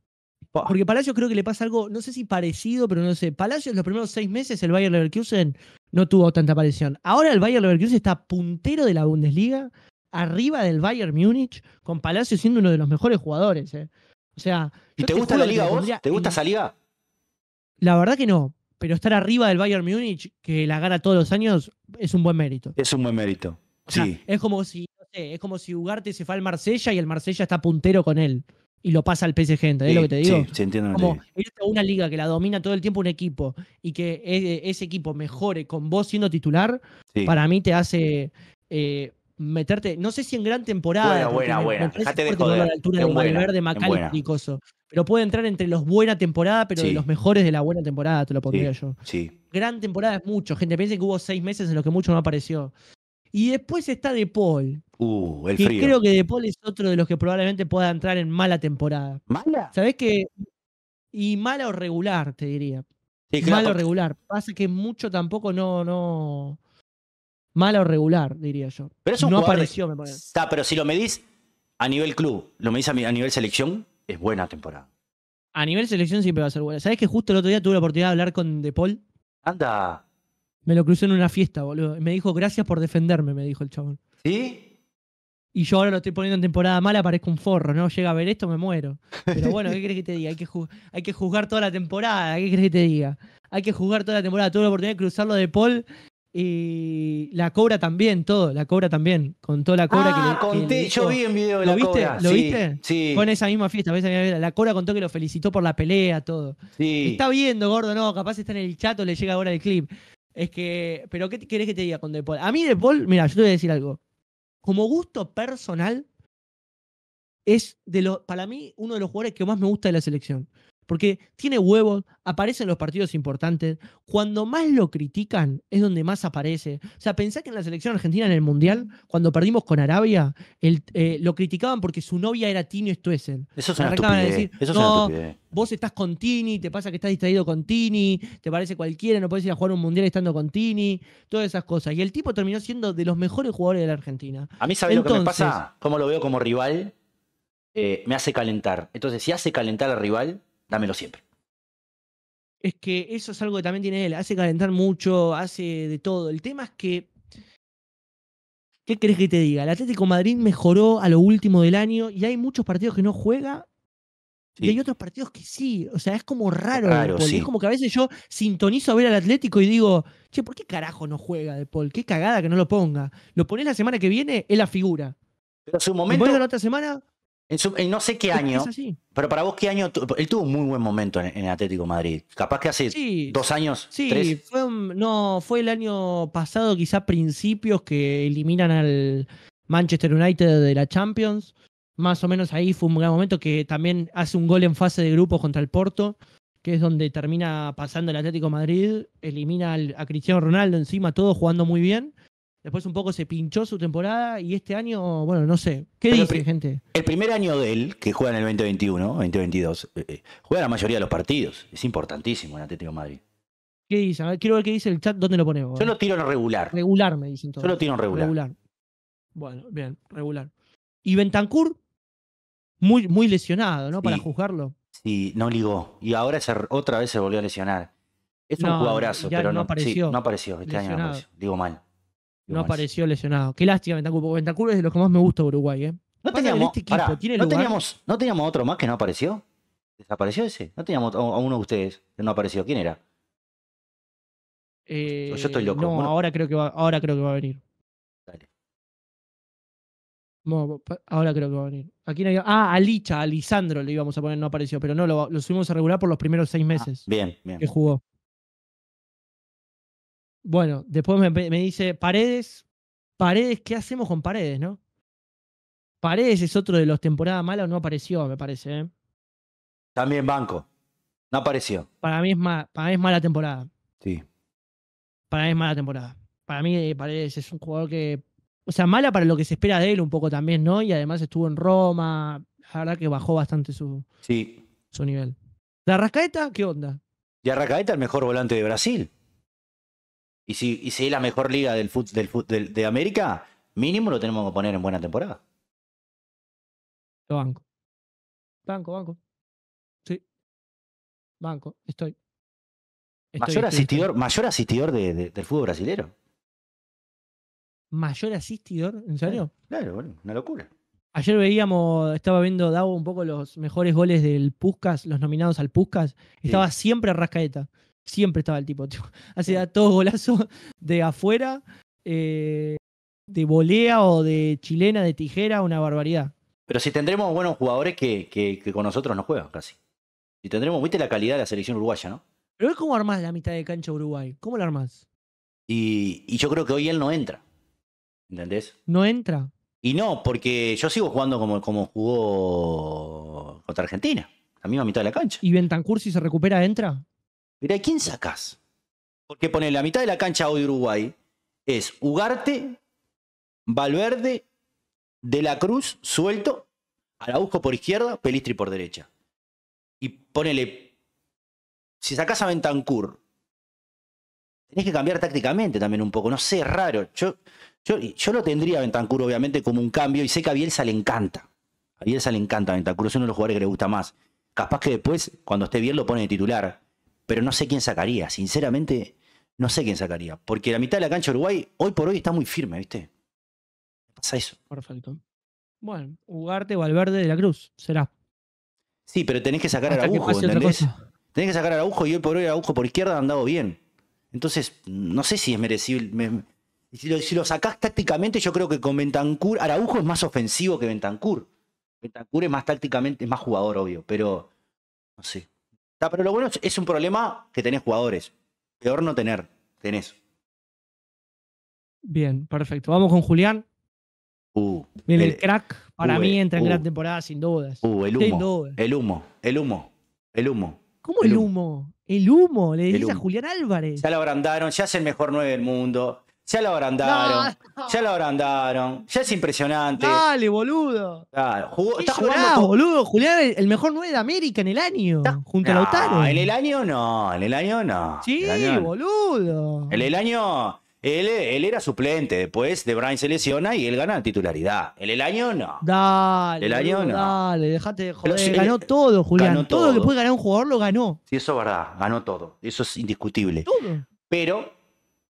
porque Palacio creo que le pasa algo, no sé si parecido, pero no sé. Palacios los primeros seis meses el Bayern Leverkusen no tuvo tanta aparición. Ahora el Bayern Leverkusen está puntero de la Bundesliga, arriba del Bayern Múnich, con Palacio siendo uno de los mejores jugadores. Eh. O sea... ¿Y te, gusta la liga vos?
¿Te gusta esa liga?
La verdad que no, pero estar arriba del Bayern Múnich, que la gana todos los años, es un buen mérito.
Es un buen mérito.
sí. es como si, es como si Ugarte se fue al Marsella y el Marsella está puntero con él y lo pasa al PSG, ¿entendés lo que te digo? Sí, se entiende. Como una liga que la domina todo el tiempo un equipo y que e, e, ese equipo mejore con vos siendo titular, para mí te hace eh, meterte, no sé si en gran temporada. Buena, buena, buena. Pero puede entrar entre los buena temporada, pero de los mejores de la buena temporada, te lo pondría yo. Sí. Gran temporada es mucho. Gente, piensen que hubo seis meses en los que mucho no apareció. Y después está De Paul,
Uh, el Creo que
De Paul es otro de los que probablemente pueda entrar en mala temporada. ¿Mala? ¿Sabés qué? Y mala o regular, te diría. Sí, o regular. Pasa que mucho tampoco no, no. mala o regular, diría yo. Pero es no apareció, me parece.
Está, pero si lo medís a nivel club, lo medís a, nivel selección,
es buena temporada. A nivel selección siempre va a ser buena. ¿Sabés que justo el otro día tuve la oportunidad de hablar con De Paul? Anda. Me lo crucé en una fiesta, boludo. Me dijo, gracias por defenderme, me dijo el chabón. ¿Sí? y yo ahora lo estoy poniendo en temporada mala, parezco un forro, ¿no? Llega a ver esto, me muero. Pero [laughs] bueno, ¿qué crees que te diga? Hay que, hay que juzgar toda la temporada, ¿qué crees que te diga? Hay que juzgar toda la temporada. Tuve la oportunidad de cruzarlo de Paul y la cobra también, todo, la cobra también, con toda la cobra ah, que le, conté, yo vi en video de ¿Lo la viste? Cobra. ¿Lo sí, viste? Sí. Fue en esa misma fiesta, la cobra contó que lo felicitó por la pelea, todo. Sí. Está viendo, gordo, no, capaz está en el chat o le llega ahora el clip. Es que, pero ¿qué querés que te diga con De Paul? A mí De Paul, mira, yo te voy a decir algo como gusto personal, es de lo, para mí uno de los jugadores que más me gusta de la selección. Porque tiene huevos, aparece en los partidos importantes. Cuando más lo critican es donde más aparece. O sea, pensá que en la selección argentina en el Mundial, cuando perdimos con Arabia, el, eh, lo criticaban porque su novia era Tini Stuessen. Eso es una decir, no, vos estás con Tini, te pasa que estás distraído con Tini, te parece cualquiera, no puedes ir a jugar un Mundial estando con Tini, todas esas cosas. Y el tipo terminó siendo de los mejores jugadores de la Argentina. A mí, ¿sabés lo que me pasa?
¿Cómo lo veo como rival? Eh, me hace calentar. Entonces, si hace calentar al rival, dámelo siempre.
Es que eso es algo que también tiene él, hace calentar mucho, hace de todo. El tema es que ¿Qué crees que te diga? El Atlético Madrid mejoró a lo último del año y hay muchos partidos que no juega y hay otros partidos que sí. O sea, es como raro. Es como que a veces yo sintonizo a ver al Atlético y digo, che, ¿por qué carajo no juega De Paul? Qué cagada que no lo ponga. Lo pones la semana que viene, es la figura. Pero hace un momento. la otra semana, no sé qué año,
pero para vos, ¿qué año? Él tuvo un muy buen momento en, el Atlético Madrid. Capaz que hace dos años. Sí,
Fue fue el año pasado, quizá principios, que eliminan al Manchester United de la Champions. Más o menos ahí fue un gran momento que también hace un gol en fase de grupo contra el Porto, que es donde termina pasando el Atlético Madrid, elimina a Cristiano Ronaldo encima, todo jugando muy bien. Después un poco se pinchó su temporada y este año, bueno, no sé. ¿Qué dice, gente?
El primer año de él, que juega en el 2021, 2022, eh, eh, juega la mayoría de los partidos. Es importantísimo en Atlético Madrid.
¿Qué dice? quiero ver qué dice el chat, ¿dónde lo ponemos? Yo lo
tiro en regular.
Regular, me dicen todos. Yo lo tiro en regular. regular. Bueno, bien, regular. Y Bentancur, muy, muy lesionado, ¿no? Para juzgarlo.
Sí, no ligó. Y ahora otra vez se volvió a lesionar.
Es un jugadorazo, pero no, apareció. no apareció. Este año no apareció. Digo mal. No apareció lesionado. Qué lástima Ventacur, porque es de los que más me gusta Uruguay, ¿eh? No este teníamos, no,
teníamos, ¿no otro más que no apareció? ¿Desapareció ese? No teníamos a uno de ustedes que no apareció. ¿Quién era?
Eh, Yo estoy loco. No, ahora, creo que va, ahora creo que va a venir. Dale. ahora creo que va a venir. Aquí había? Ah, a Licha, a Lisandro le íbamos a poner, no apareció, pero no, lo, lo subimos a regular por los primeros seis ah, meses.
bien, bien. Que jugó.
Bueno, después me, dice Paredes. Paredes, ¿qué hacemos con Paredes, no? Paredes es otro de los temporadas malas, no apareció, me parece. ¿eh?
También Banco. No apareció.
Para mí es, mala temporada. Sí. Para mí es mala temporada. Para mí eh, Paredes es un jugador que. O sea, mala para lo que se espera de él un poco también, ¿no? Y además estuvo en Roma. La verdad que bajó bastante su, sí. su nivel. ¿La Rascaeta? ¿Qué onda?
Y Arrascaeta el mejor volante de Brasil. Y si, es la mejor liga del fut, de América, mínimo lo tenemos que poner en buena temporada.
Lo banco. Banco, banco. Sí. Banco, estoy. mayor, asistidor,
mayor asistidor del fútbol brasileño.
¿Mayor asistidor? ¿En serio? Claro, bueno, una locura. Ayer veíamos, estaba viendo Davo un poco los mejores goles del Puscas, los nominados al Puscas. Estaba siempre siempre Rascaeta. Siempre estaba el tipo, [laughs] tipo hacía todos golazos de afuera, eh, de volea o de chilena, de tijera, una barbaridad.
Pero si tendremos buenos jugadores que, con nosotros no juegan casi. Si tendremos, viste la calidad de la selección uruguaya, ¿no?
Pero es ¿cómo armás la mitad de cancha Uruguay? ¿Cómo la armás?
Y, y yo creo que hoy él no entra. ¿Entendés?
No entra.
Y no, porque yo sigo jugando como, como jugó contra Argentina, la misma mitad de la
cancha. ¿Y Bentancur si se recupera entra? Mira, ¿a quién sacás?
Porque pone, la mitad de la cancha hoy de Uruguay es Ugarte, Valverde, De la Cruz, suelto, Araujo por izquierda, Pelistri por derecha. Y ponele, si sacás a Bentancur, tenés que cambiar tácticamente también un poco. No sé, es raro. Yo, yo, yo lo tendría a Bentancur, obviamente, como un cambio. Y sé que a Bielsa le encanta. A Bielsa le encanta a Bentancur. Es uno de los jugadores que le gusta más. Capaz que después, cuando esté bien, lo pone de titular pero no sé quién sacaría. Sinceramente, no sé quién sacaría. Porque la mitad de la cancha Uruguay hoy por hoy está muy firme, ¿viste?
Pasa eso. Perfecto. Bueno, Ugarte o Valverde de la Cruz, será.
Sí, pero tenés que sacar a Araujo, ¿entendés? Tenés que sacar a Araujo y hoy por hoy Araujo por izquierda ha andado bien. Entonces, no sé si es merecible. si, lo, si sacás tácticamente, yo creo que con Bentancur, Araujo es más ofensivo que Bentancur. Bentancur es más tácticamente, es más jugador, obvio, pero no sé pero lo bueno es, un problema que tenés jugadores. Peor no tener, tenés.
Bien, perfecto. Vamos con Julián.
Uh, el, crack para uh, mí entra en uh. gran
temporada sin dudas. el humo,
El humo, el humo, el humo.
¿Cómo el humo? El humo, le decís a Julián Álvarez.
Ya lo agrandaron, ya es el mejor 9 del mundo. Ya lo agrandaron. Ya lo agrandaron. Ya es impresionante. Dale,
boludo.
está jugando.
boludo. Julián, el mejor 9 de América en el año. Junto a Lautaro. En
el año no. En el año no. Sí,
boludo.
En el año. Él, era suplente, después de Brian se lesiona y él gana titularidad. En el año no.
Dale. El año no. Dale, dejate de joder. ganó eh, todo, Julián. todo. todo. lo que puede ganar un jugador lo ganó.
Sí, eso es verdad. Ganó todo. Eso es indiscutible. Todo. Pero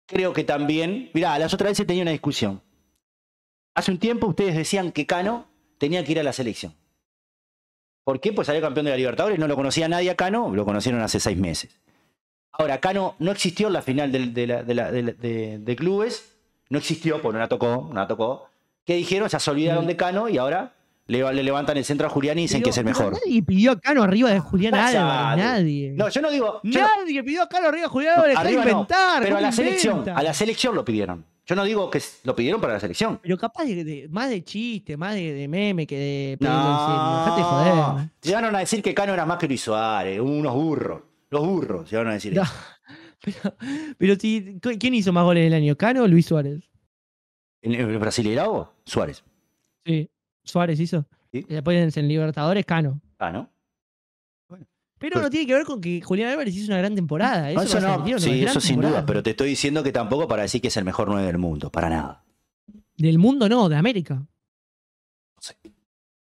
creo que también, mirá, las otras veces tenía una discusión. Hace un tiempo ustedes decían que Cano tenía que ir a la selección. ¿Por qué? Pues salió campeón de la Libertadores, no lo conocía nadie a Cano, lo conocieron hace seis meses. Ahora, Cano no existió en la final de, clubes, no existió, pues no la tocó, no la tocó. ¿Qué dijeron? sea, se olvidaron mm. de Cano y ahora le, levantan el centro a Julián y dicen que es el mejor. Nadie
pidió a Cano arriba de Julián Álvarez. Nadie. No, yo no digo. nadie pidió a Cano arriba de Julián Álvarez. inventar. pero a la selección. A
la selección lo pidieron. Yo no digo que lo pidieron para la selección.
Pero capaz de, más de chiste, más de, meme que de. No, joder. Llegaron a
decir que Cano era más que Luis Suárez. Unos burros. Los burros llegaron a decir
[laughs] Pero, ¿quién hizo más goles del año? ¿Cano o Luis Suárez?
¿En el brasileirao? Suárez.
Sí. Suárez hizo. Después en Libertadores, Cano. Cano. Ah, pero pues no tiene que ver con que Julián Álvarez hizo una gran temporada. Eso, no, sí, eso sin duda,
pero te estoy diciendo que tampoco para decir que es el mejor 9 del mundo, para nada.
Del mundo no, de América.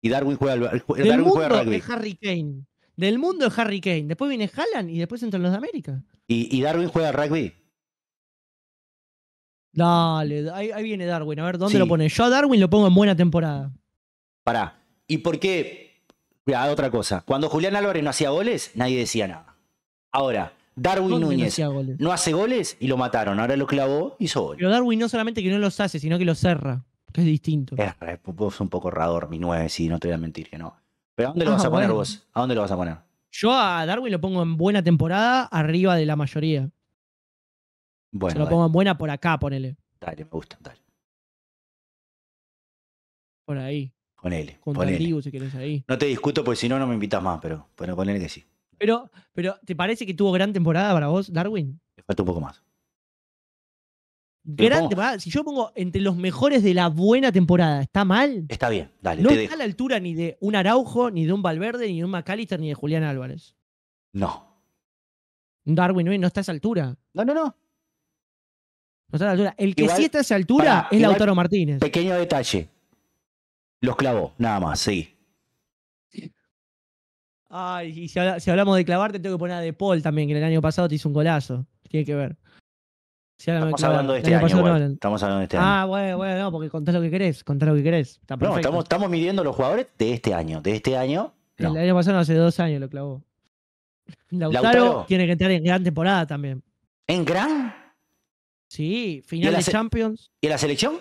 Y Darwin juega, el, del mundo Es
Harry Kane. Del mundo es Harry Kane. Después viene Haaland y después entran los de América.
¿Y, Darwin juega al rugby?
Dale, ahí, viene Darwin. A ver, ¿dónde lo pone? Yo a Darwin lo pongo en buena temporada.
Pará. ¿Y por qué? Mira, otra cosa. Cuando Julián Álvarez no hacía goles, nadie decía nada. Ahora,
Darwin Núñez no,
hace goles y lo mataron. Ahora lo clavó, y hizo goles.
Pero Darwin no solamente que no los hace, sino que los cerra, que es
distinto. Es, un poco rador, mi nueve, si no te voy a mentir que no.
Pero ¿a dónde lo ah, vas a poner vos?
¿A dónde lo vas a poner?
Yo a Darwin lo pongo en buena temporada, arriba de la mayoría. Bueno. Se lo pongo en buena por acá, ponele.
Dale, me gusta, dale.
Por ahí. Ponele. Con ponele. si querés ahí.
No te discuto porque si no, no me invitas más, pero, bueno ponele que sí.
Pero, pero, ¿te parece que tuvo gran temporada para vos, Darwin?
Le falta un poco más.
Gran temporada. Si yo pongo entre los mejores de la buena temporada, ¿está mal? Está bien, dale. No está a la altura ni de un Araujo, ni de un Valverde, ni de un McAllister, ni de Julián Álvarez. No. Darwin ¿eh? no está a esa altura. No, no, no. No está a la altura. El que sí está a esa altura es Lautaro Martínez. Pequeño
detalle. Los clavó, nada más, sí.
Ay, y si, hablamos de clavar Te tengo que poner a De Paul también, que el año pasado te hizo un golazo. Tiene que ver. estamos, hablando de este año,
estamos hablando de este año. Ah,
bueno, bueno, no, porque contás lo que querés, contás lo que querés. no,
estamos, midiendo los jugadores de este año. De este año.
El año pasado, no, hace dos años lo clavó. Lautaro, tiene que entrar en gran temporada también. ¿En gran? Sí, final de Champions. ¿Y en la selección?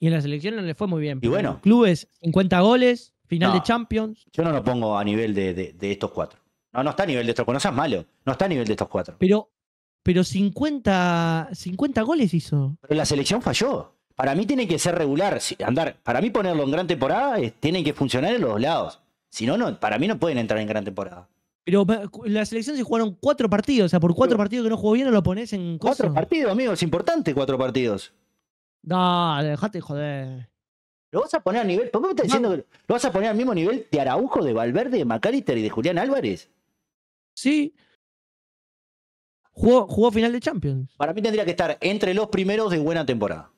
Y en la selección no le fue muy bien. Y bueno. Clubes, 50 goles, final de Champions.
Yo no lo pongo a nivel de, estos cuatro. No, no está a nivel de estos cuatro. No seas malo. No está a nivel de estos cuatro.
Pero, pero 50, 50 goles hizo.
Pero la selección falló. Para mí tiene que ser regular. Andar, para mí ponerlo en gran temporada tiene que funcionar en los lados. Si no, para mí no pueden entrar en gran temporada.
Pero la selección se jugaron cuatro partidos. O sea, por cuatro partidos que no jugó bien, no lo pones en. Cuatro partidos, amigo. Es importante cuatro partidos. Dale, dejate joder. ¿Lo vas a poner a nivel? ¿Por qué me estás diciendo lo vas a poner al mismo nivel de Araujo,
de Valverde, de Macalister y de Julián Álvarez? Sí. Jugó, final de Champions. Para mí tendría que estar entre los primeros de buena temporada.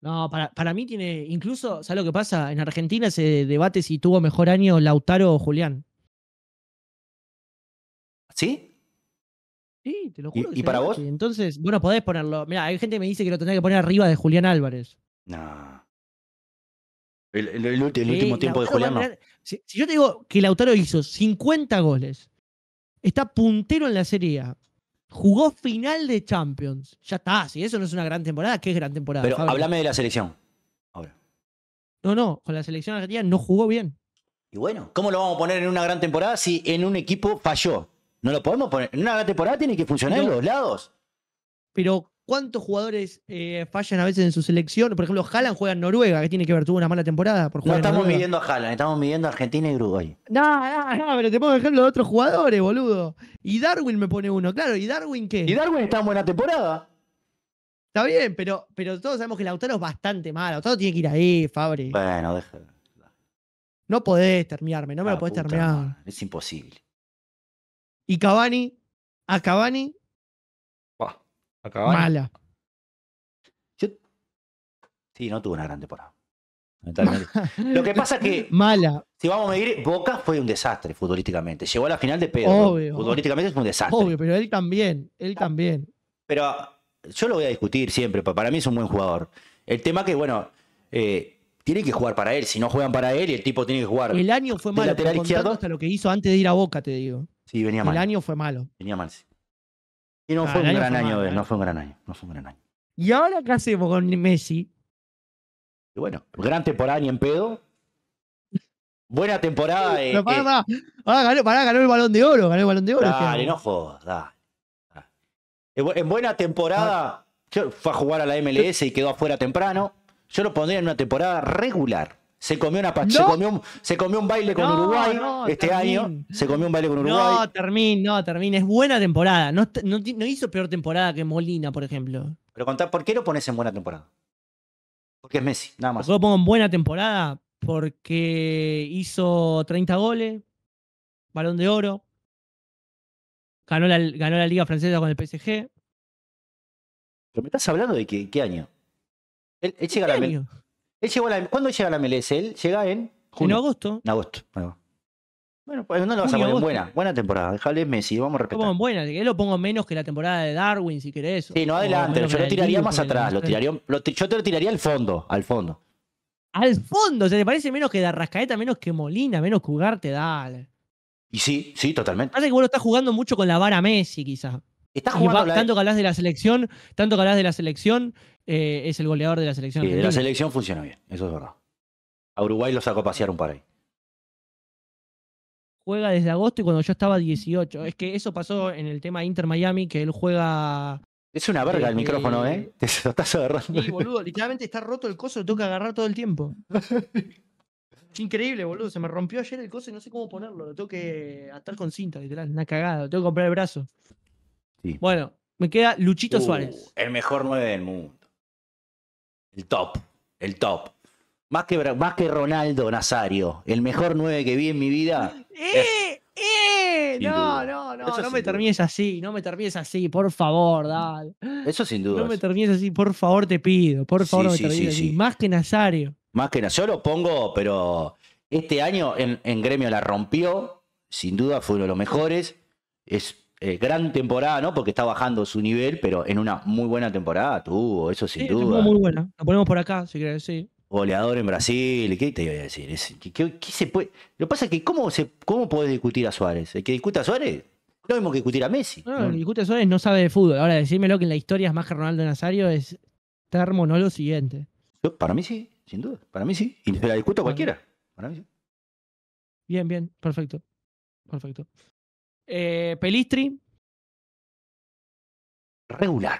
No, para, para mí tiene. Incluso, ¿sabes lo que pasa? En Argentina se debate si tuvo mejor año Lautaro o Julián. ¿Sí? ¿Y, para vos? Entonces, bueno, podés ponerlo. Mira, hay gente que me dice que lo tendría que poner arriba de Julián Álvarez.
No. El, último tiempo de Julián.
si, yo te digo que Lautaro hizo 50 goles, está puntero en la Serie A, jugó final de Champions, ya está. Si eso no es una gran temporada, ¿qué es gran temporada? Pero háblame
de la selección. Ahora.
No, no, con la selección argentina no jugó bien.
Y bueno, ¿cómo lo vamos a poner en una gran temporada si en un equipo falló? No lo podemos poner. En una temporada tiene que funcionar en los lados.
Pero, ¿cuántos jugadores eh, fallan a veces en su selección? Por ejemplo, Haaland juega en Noruega, que tiene que ver, tuvo una mala temporada No estamos midiendo
a Haaland, estamos midiendo a Argentina y Uruguay.
No, no, no, pero te pongo ejemplo de otros jugadores, boludo. Y Darwin me pone uno, claro. ¿Y Darwin qué? ¿Y Darwin está en buena temporada? Está bien, pero, pero todos sabemos que Lautaro es bastante malo. Lautaro tiene que ir ahí, Fabri.
Bueno, déjalo.
No podés terminarme, no me lo ah, podés terminar.
Es imposible.
Y Cavani, a Cavani.
Mala. Sí, no tuvo una gran temporada. [laughs]
Lo que pasa es que. Mala.
Si vamos a medir, Boca fue un desastre futbolísticamente. Llegó a la final de Pedro. Obvio, futbolísticamente es un desastre.
Obvio, pero él también. Él también.
Pero yo lo voy a discutir siempre. Para mí es un buen jugador. El tema que, bueno, eh, tiene que jugar para él. Si no juegan para él, el tipo tiene que jugar. El
año fue malo. Hasta lo que hizo antes de ir a Boca, te digo. Sí, venía el mal. El año fue malo. Venía mal, Y no, fue un gran año, no
fue un gran año. fue
¿Y ahora qué hacemos con Messi? bueno, gran temporada ni en pedo. Buena temporada. Eh, Pero pará, eh. el balón de oro. Ganó el balón de oro. Este dale, no
En buena temporada ah. fue a jugar a la MLS y quedó afuera temprano. Yo lo pondría en una temporada regular. Se comió, una, se comió, un, baile con Uruguay este año. Se comió un baile con Uruguay. No,
termín, no, termina. Es buena temporada. No, hizo peor temporada que Molina, por ejemplo.
Pero contá, ¿por qué lo pones en buena temporada?
Porque es Messi, nada más. Yo lo pongo en buena temporada porque hizo 30 goles, balón de oro, ganó la, ganó la Liga Francesa con el PSG.
¿Pero me estás hablando de qué, qué año? Él, llega ¿Cuándo llega la MLS? Él llega en junio. En agosto. En agosto.
Bueno, pues no lo vas a poner en buena.
Buena temporada. Déjale Messi, vamos a respetar.
Lo buena. Yo lo pongo menos que la temporada de Darwin, si querés. Sí, no adelante. Yo lo tiraría más atrás. Lo tiraría,
yo te lo tiraría al fondo. Al fondo.
Al fondo. O sea, te parece menos que Darrascaeta, menos que Molina, menos que Ugarte, dale.
Y sí, sí, totalmente.
Parece que vos lo estás jugando mucho con la vara Messi, quizás tanto que hablas de la selección, tanto que de la selección, eh, es el goleador de la selección. Sí, de la selección funciona
bien, eso es verdad. A Uruguay lo sacó a pasear un par ahí.
Juega desde agosto y cuando yo estaba 18. Es que eso pasó en el tema Inter Miami, que él juega. Es una verga el eh, micrófono, ¿eh? ¿eh?
Te lo estás agarrando. Sí,
boludo, literalmente está roto el coso, lo tengo que agarrar todo el tiempo. Es increíble, boludo. Se me rompió ayer el coso y no sé cómo ponerlo. Lo tengo que atar con cinta, literal. Una cagada. Lo tengo que comprar el brazo.
Bueno, me queda Luchito uh, Suárez. El mejor 9 del mundo. El top. El top. Más que, más que Ronaldo Nazario. El mejor 9
que vi en mi vida. ¡Eh! ¡Eh! No, no, no, no me termines así, no me termines así, por favor, dale. Eso sin duda. No me termines así, por favor, te pido, por favor, sí, no me sí, termines así. Más que Nazario.
Más que Nazario. Yo lo pongo, pero este año en, en Gremio la rompió, sin duda fue uno de los mejores. Es eh, gran temporada, ¿no? Porque está bajando su nivel, pero en una muy buena temporada tuvo, eso sin sí, duda. Muy buena.
La ponemos por acá, si querés, sí.
Goleador en Brasil, ¿qué te iba a decir? se puede? Lo que pasa es que, ¿cómo, se, ¿cómo podés discutir a Suárez? El que discuta a Suárez, lo mismo que discutir a Messi. No, El que
discute a Suárez no sabe de fútbol. Ahora, decímelo que en la historia es más que Ronaldo Nazario, es termo, no lo siguiente.
para mí sí, sin duda. Para mí sí. Y la discuto a cualquiera. Para mí sí.
Bien, bien, perfecto. Perfecto. Eh, Pelistri. Regular.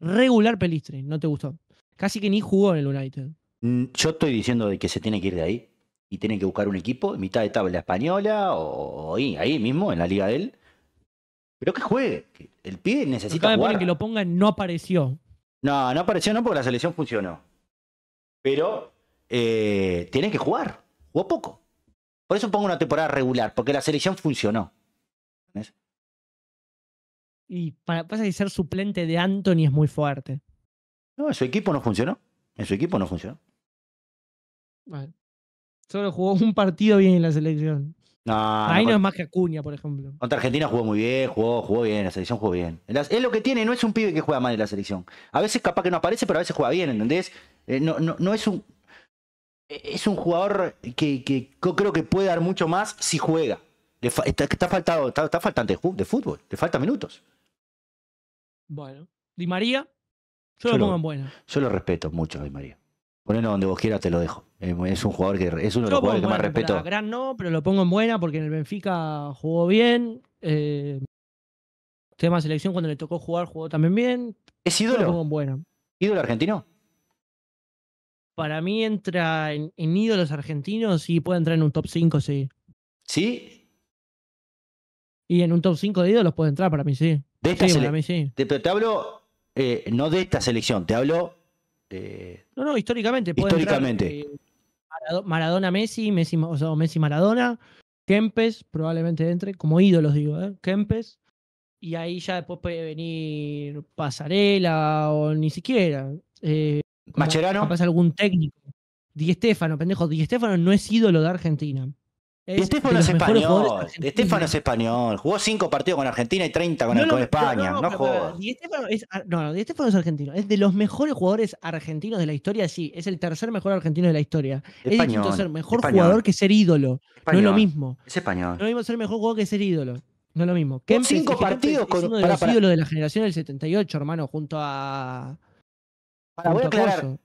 Regular Pelistri, no te gustó. Casi que ni jugó en el United.
Mm, yo estoy diciendo de que se tiene que ir de ahí y tiene que buscar un equipo mitad de tabla española o ahí, mismo, en la liga de él. Pero que juegue. El pibe necesita jugar. que
lo pongan no apareció.
No, no apareció no porque la selección funcionó. Pero eh, tiene que jugar. Jugó poco. Por eso pongo una temporada regular, porque la selección funcionó.
Y para, pasa que ser suplente de Anthony es muy fuerte.
No, en su equipo no funcionó. En su equipo no funcionó.
solo jugó un partido bien en la selección.
Ahí no, es
más que Acuña, por ejemplo.
Contra Argentina jugó muy bien, jugó, jugó bien, la selección jugó bien. Es lo que tiene, no es un pibe que juega mal en la selección. A veces capaz que no aparece, pero a veces juega bien, ¿entendés? Eh, no, no es un es un jugador que, que creo que puede dar mucho más si juega. está, faltado, está, faltante de fútbol, le falta minutos.
Bueno, Di María, yo, lo pongo en buena.
Yo lo respeto mucho a Di María. Ponelo donde vos quieras, te lo dejo. Es un jugador que es uno de los que más respeto.
no, pero lo pongo en buena porque en el Benfica jugó bien. Eh, tema selección, cuando le tocó jugar, jugó también bien. Es ídolo. lo pongo ¿Ídolo argentino? para mí entra en, ídolos argentinos y puede entrar en un top 5, sí. ¿Sí? Y en un top 5 de ídolos puede entrar para mí, sí. De esta sí, para mí,
sí. Te, pero te hablo eh, no de esta selección, te
hablo. no, no, históricamente. Puede históricamente. Eh, Maradona Messi, Messi, o sea, Messi Maradona, Kempes probablemente entre, como ídolos digo, ¿eh? Kempes. Y ahí ya después puede venir Pasarela o ni siquiera. Eh, Macherano. pasa algún técnico. Di Stefano, pendejo. Di Stefano no es ídolo de Argentina. Di es español.
es español. Jugó cinco partidos con Argentina y 30 con, el, con España. No, no Di
es, no, es argentino. Es de los mejores jugadores argentinos de la historia, sí. Es el tercer mejor argentino de la historia. es distinto ser mejor jugador que ser ídolo.
no es lo mismo.
Es español. No es lo mismo ser mejor jugador que ser ídolo. No es lo mismo. cinco partidos con, los ídolos de la generación del 78, hermano, junto a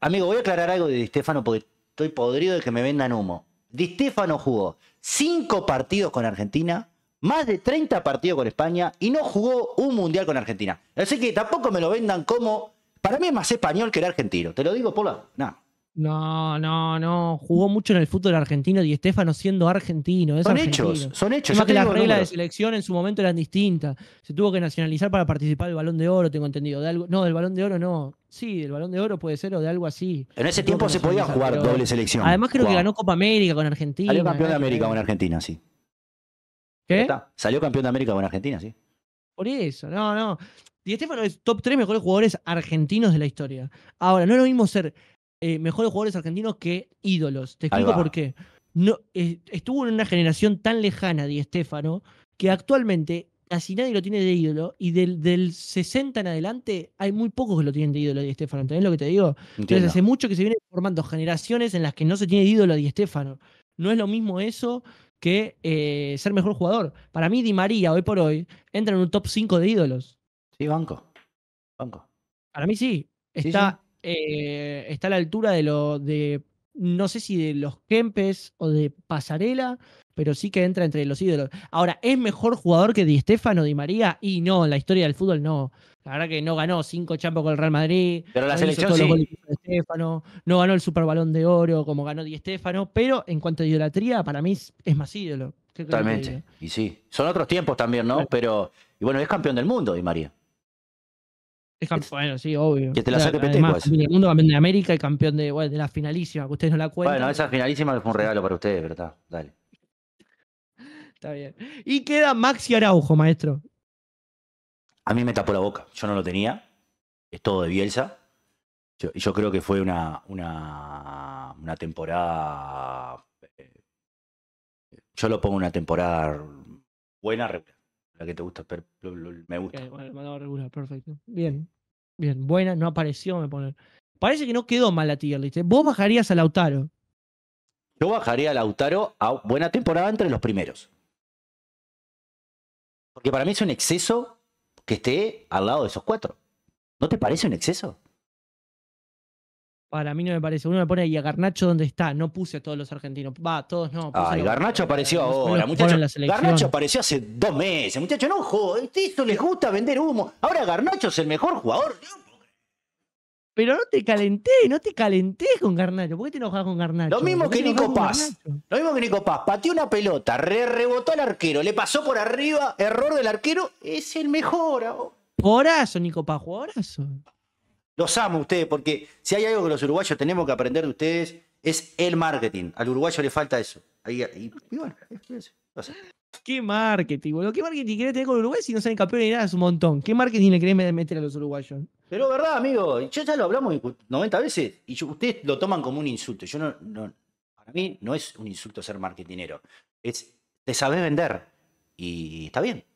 amigo, voy a aclarar algo de Di Stefano porque estoy podrido de que me vendan humo. Di Stefano jugó cinco partidos con Argentina, más de 30 partidos con España y no jugó un mundial con Argentina. Así que tampoco me lo vendan como. Para mí es más español que el argentino. Te lo digo, Pola. No.
No, no, no. Jugó mucho en el fútbol argentino y Estefano siendo argentino. son hechos, son hechos. que las reglas de selección en su momento eran distintas. Se tuvo que nacionalizar para participar del Balón de Oro, tengo entendido. De algo, no, del Balón de Oro no. Sí, del Balón de Oro puede ser o de algo así. En ese tiempo se podía jugar doble selección. Además creo que ganó Copa América con Argentina. Salió campeón de América
con Argentina, sí. ¿Qué? Salió campeón de América con Argentina, sí.
Por eso, no, no. Di Estefano es top 3 mejores jugadores argentinos de la historia. Ahora, no es lo mismo ser eh, mejores jugadores argentinos que ídolos. Te explico por qué. Eh, estuvo en una generación tan lejana Di Estefano que actualmente casi nadie lo tiene de ídolo y del, del 60 en adelante hay muy pocos que lo tienen de ídolo Di Estefano. ¿Entendés lo que te digo? Entonces hace mucho que se vienen formando generaciones en las que no se tiene de ídolo Di Estefano. No es lo mismo eso que eh, ser mejor jugador. Para mí Di María hoy por hoy entra en un top 5 de ídolos. Sí, banco. Banco. Para mí sí. Está eh, está a la altura de lo de, no sé si de los Kempes o de Pasarela, pero sí que entra entre los ídolos. Ahora, ¿es mejor jugador que Di Estefano, Di María? Y no, en la historia del fútbol no. La verdad que no ganó cinco champos con el Real Madrid. Pero la selección sí. de no ganó el Super Balón de Oro como ganó Di Stefano, pero en cuanto a idolatría, para mí es más ídolo. Totalmente.
Y sí, son otros tiempos también, ¿no? Pero, y bueno, es campeón del mundo, Di María
bueno, sí, obvio. Que campeón de América y campeón de, de la finalísima, que ustedes no la cuentan. Bueno, esa
finalísima fue un regalo para ustedes, verdad dale.
está bien. Y queda Maxi Araujo, maestro.
A mí me tapó la boca. Yo no lo tenía. Es todo de Bielsa. Yo, yo creo que fue una, una, una temporada. Eh, yo lo pongo una temporada buena, la que te gusta. me gusta. bueno, regular,
perfecto. Bien. Bien, buena, no apareció, me pone Parece que no quedó mal la tier list. ¿eh? Vos bajarías a Lautaro.
Yo bajaría a Lautaro a buena temporada entre los primeros. Porque para mí es un exceso que esté al lado de esos cuatro. ¿No te parece un exceso?
Para mí no me parece. Uno me pone ahí a Garnacho donde está. No puse a todos los argentinos. Va, todos no. Ay, ah, Garnacho apareció ahora, muchachos. Garnacho apareció
hace dos meses,
muchachos. No jodas. Esto les gusta vender humo. Ahora Garnacho es el mejor jugador. Pero no te calenté, no te calenté con Garnacho. ¿Por qué te enojas con Garnacho? Lo mismo que Nico Paz.
Lo mismo que Nico Paz. Pateó una pelota, re rebotó al arquero, le pasó por arriba, error del arquero. Es el mejor
ahora. Nico Paz, jugadorazo.
Los amo ustedes, porque si hay algo que los uruguayos tenemos que aprender de ustedes, es el marketing. Al uruguayo le falta eso. y
bueno, ¿Qué marketing, ¿Qué marketing querés tener con uruguayos si no saben campeones ni nada? Es un montón. ¿Qué marketing le querés meter a los uruguayos? Pero verdad, amigo, yo ya lo hablamos
90 veces y ustedes lo toman como un insulto. Yo no, para mí no es un insulto ser marketinero. Es, te sabés vender y está bien.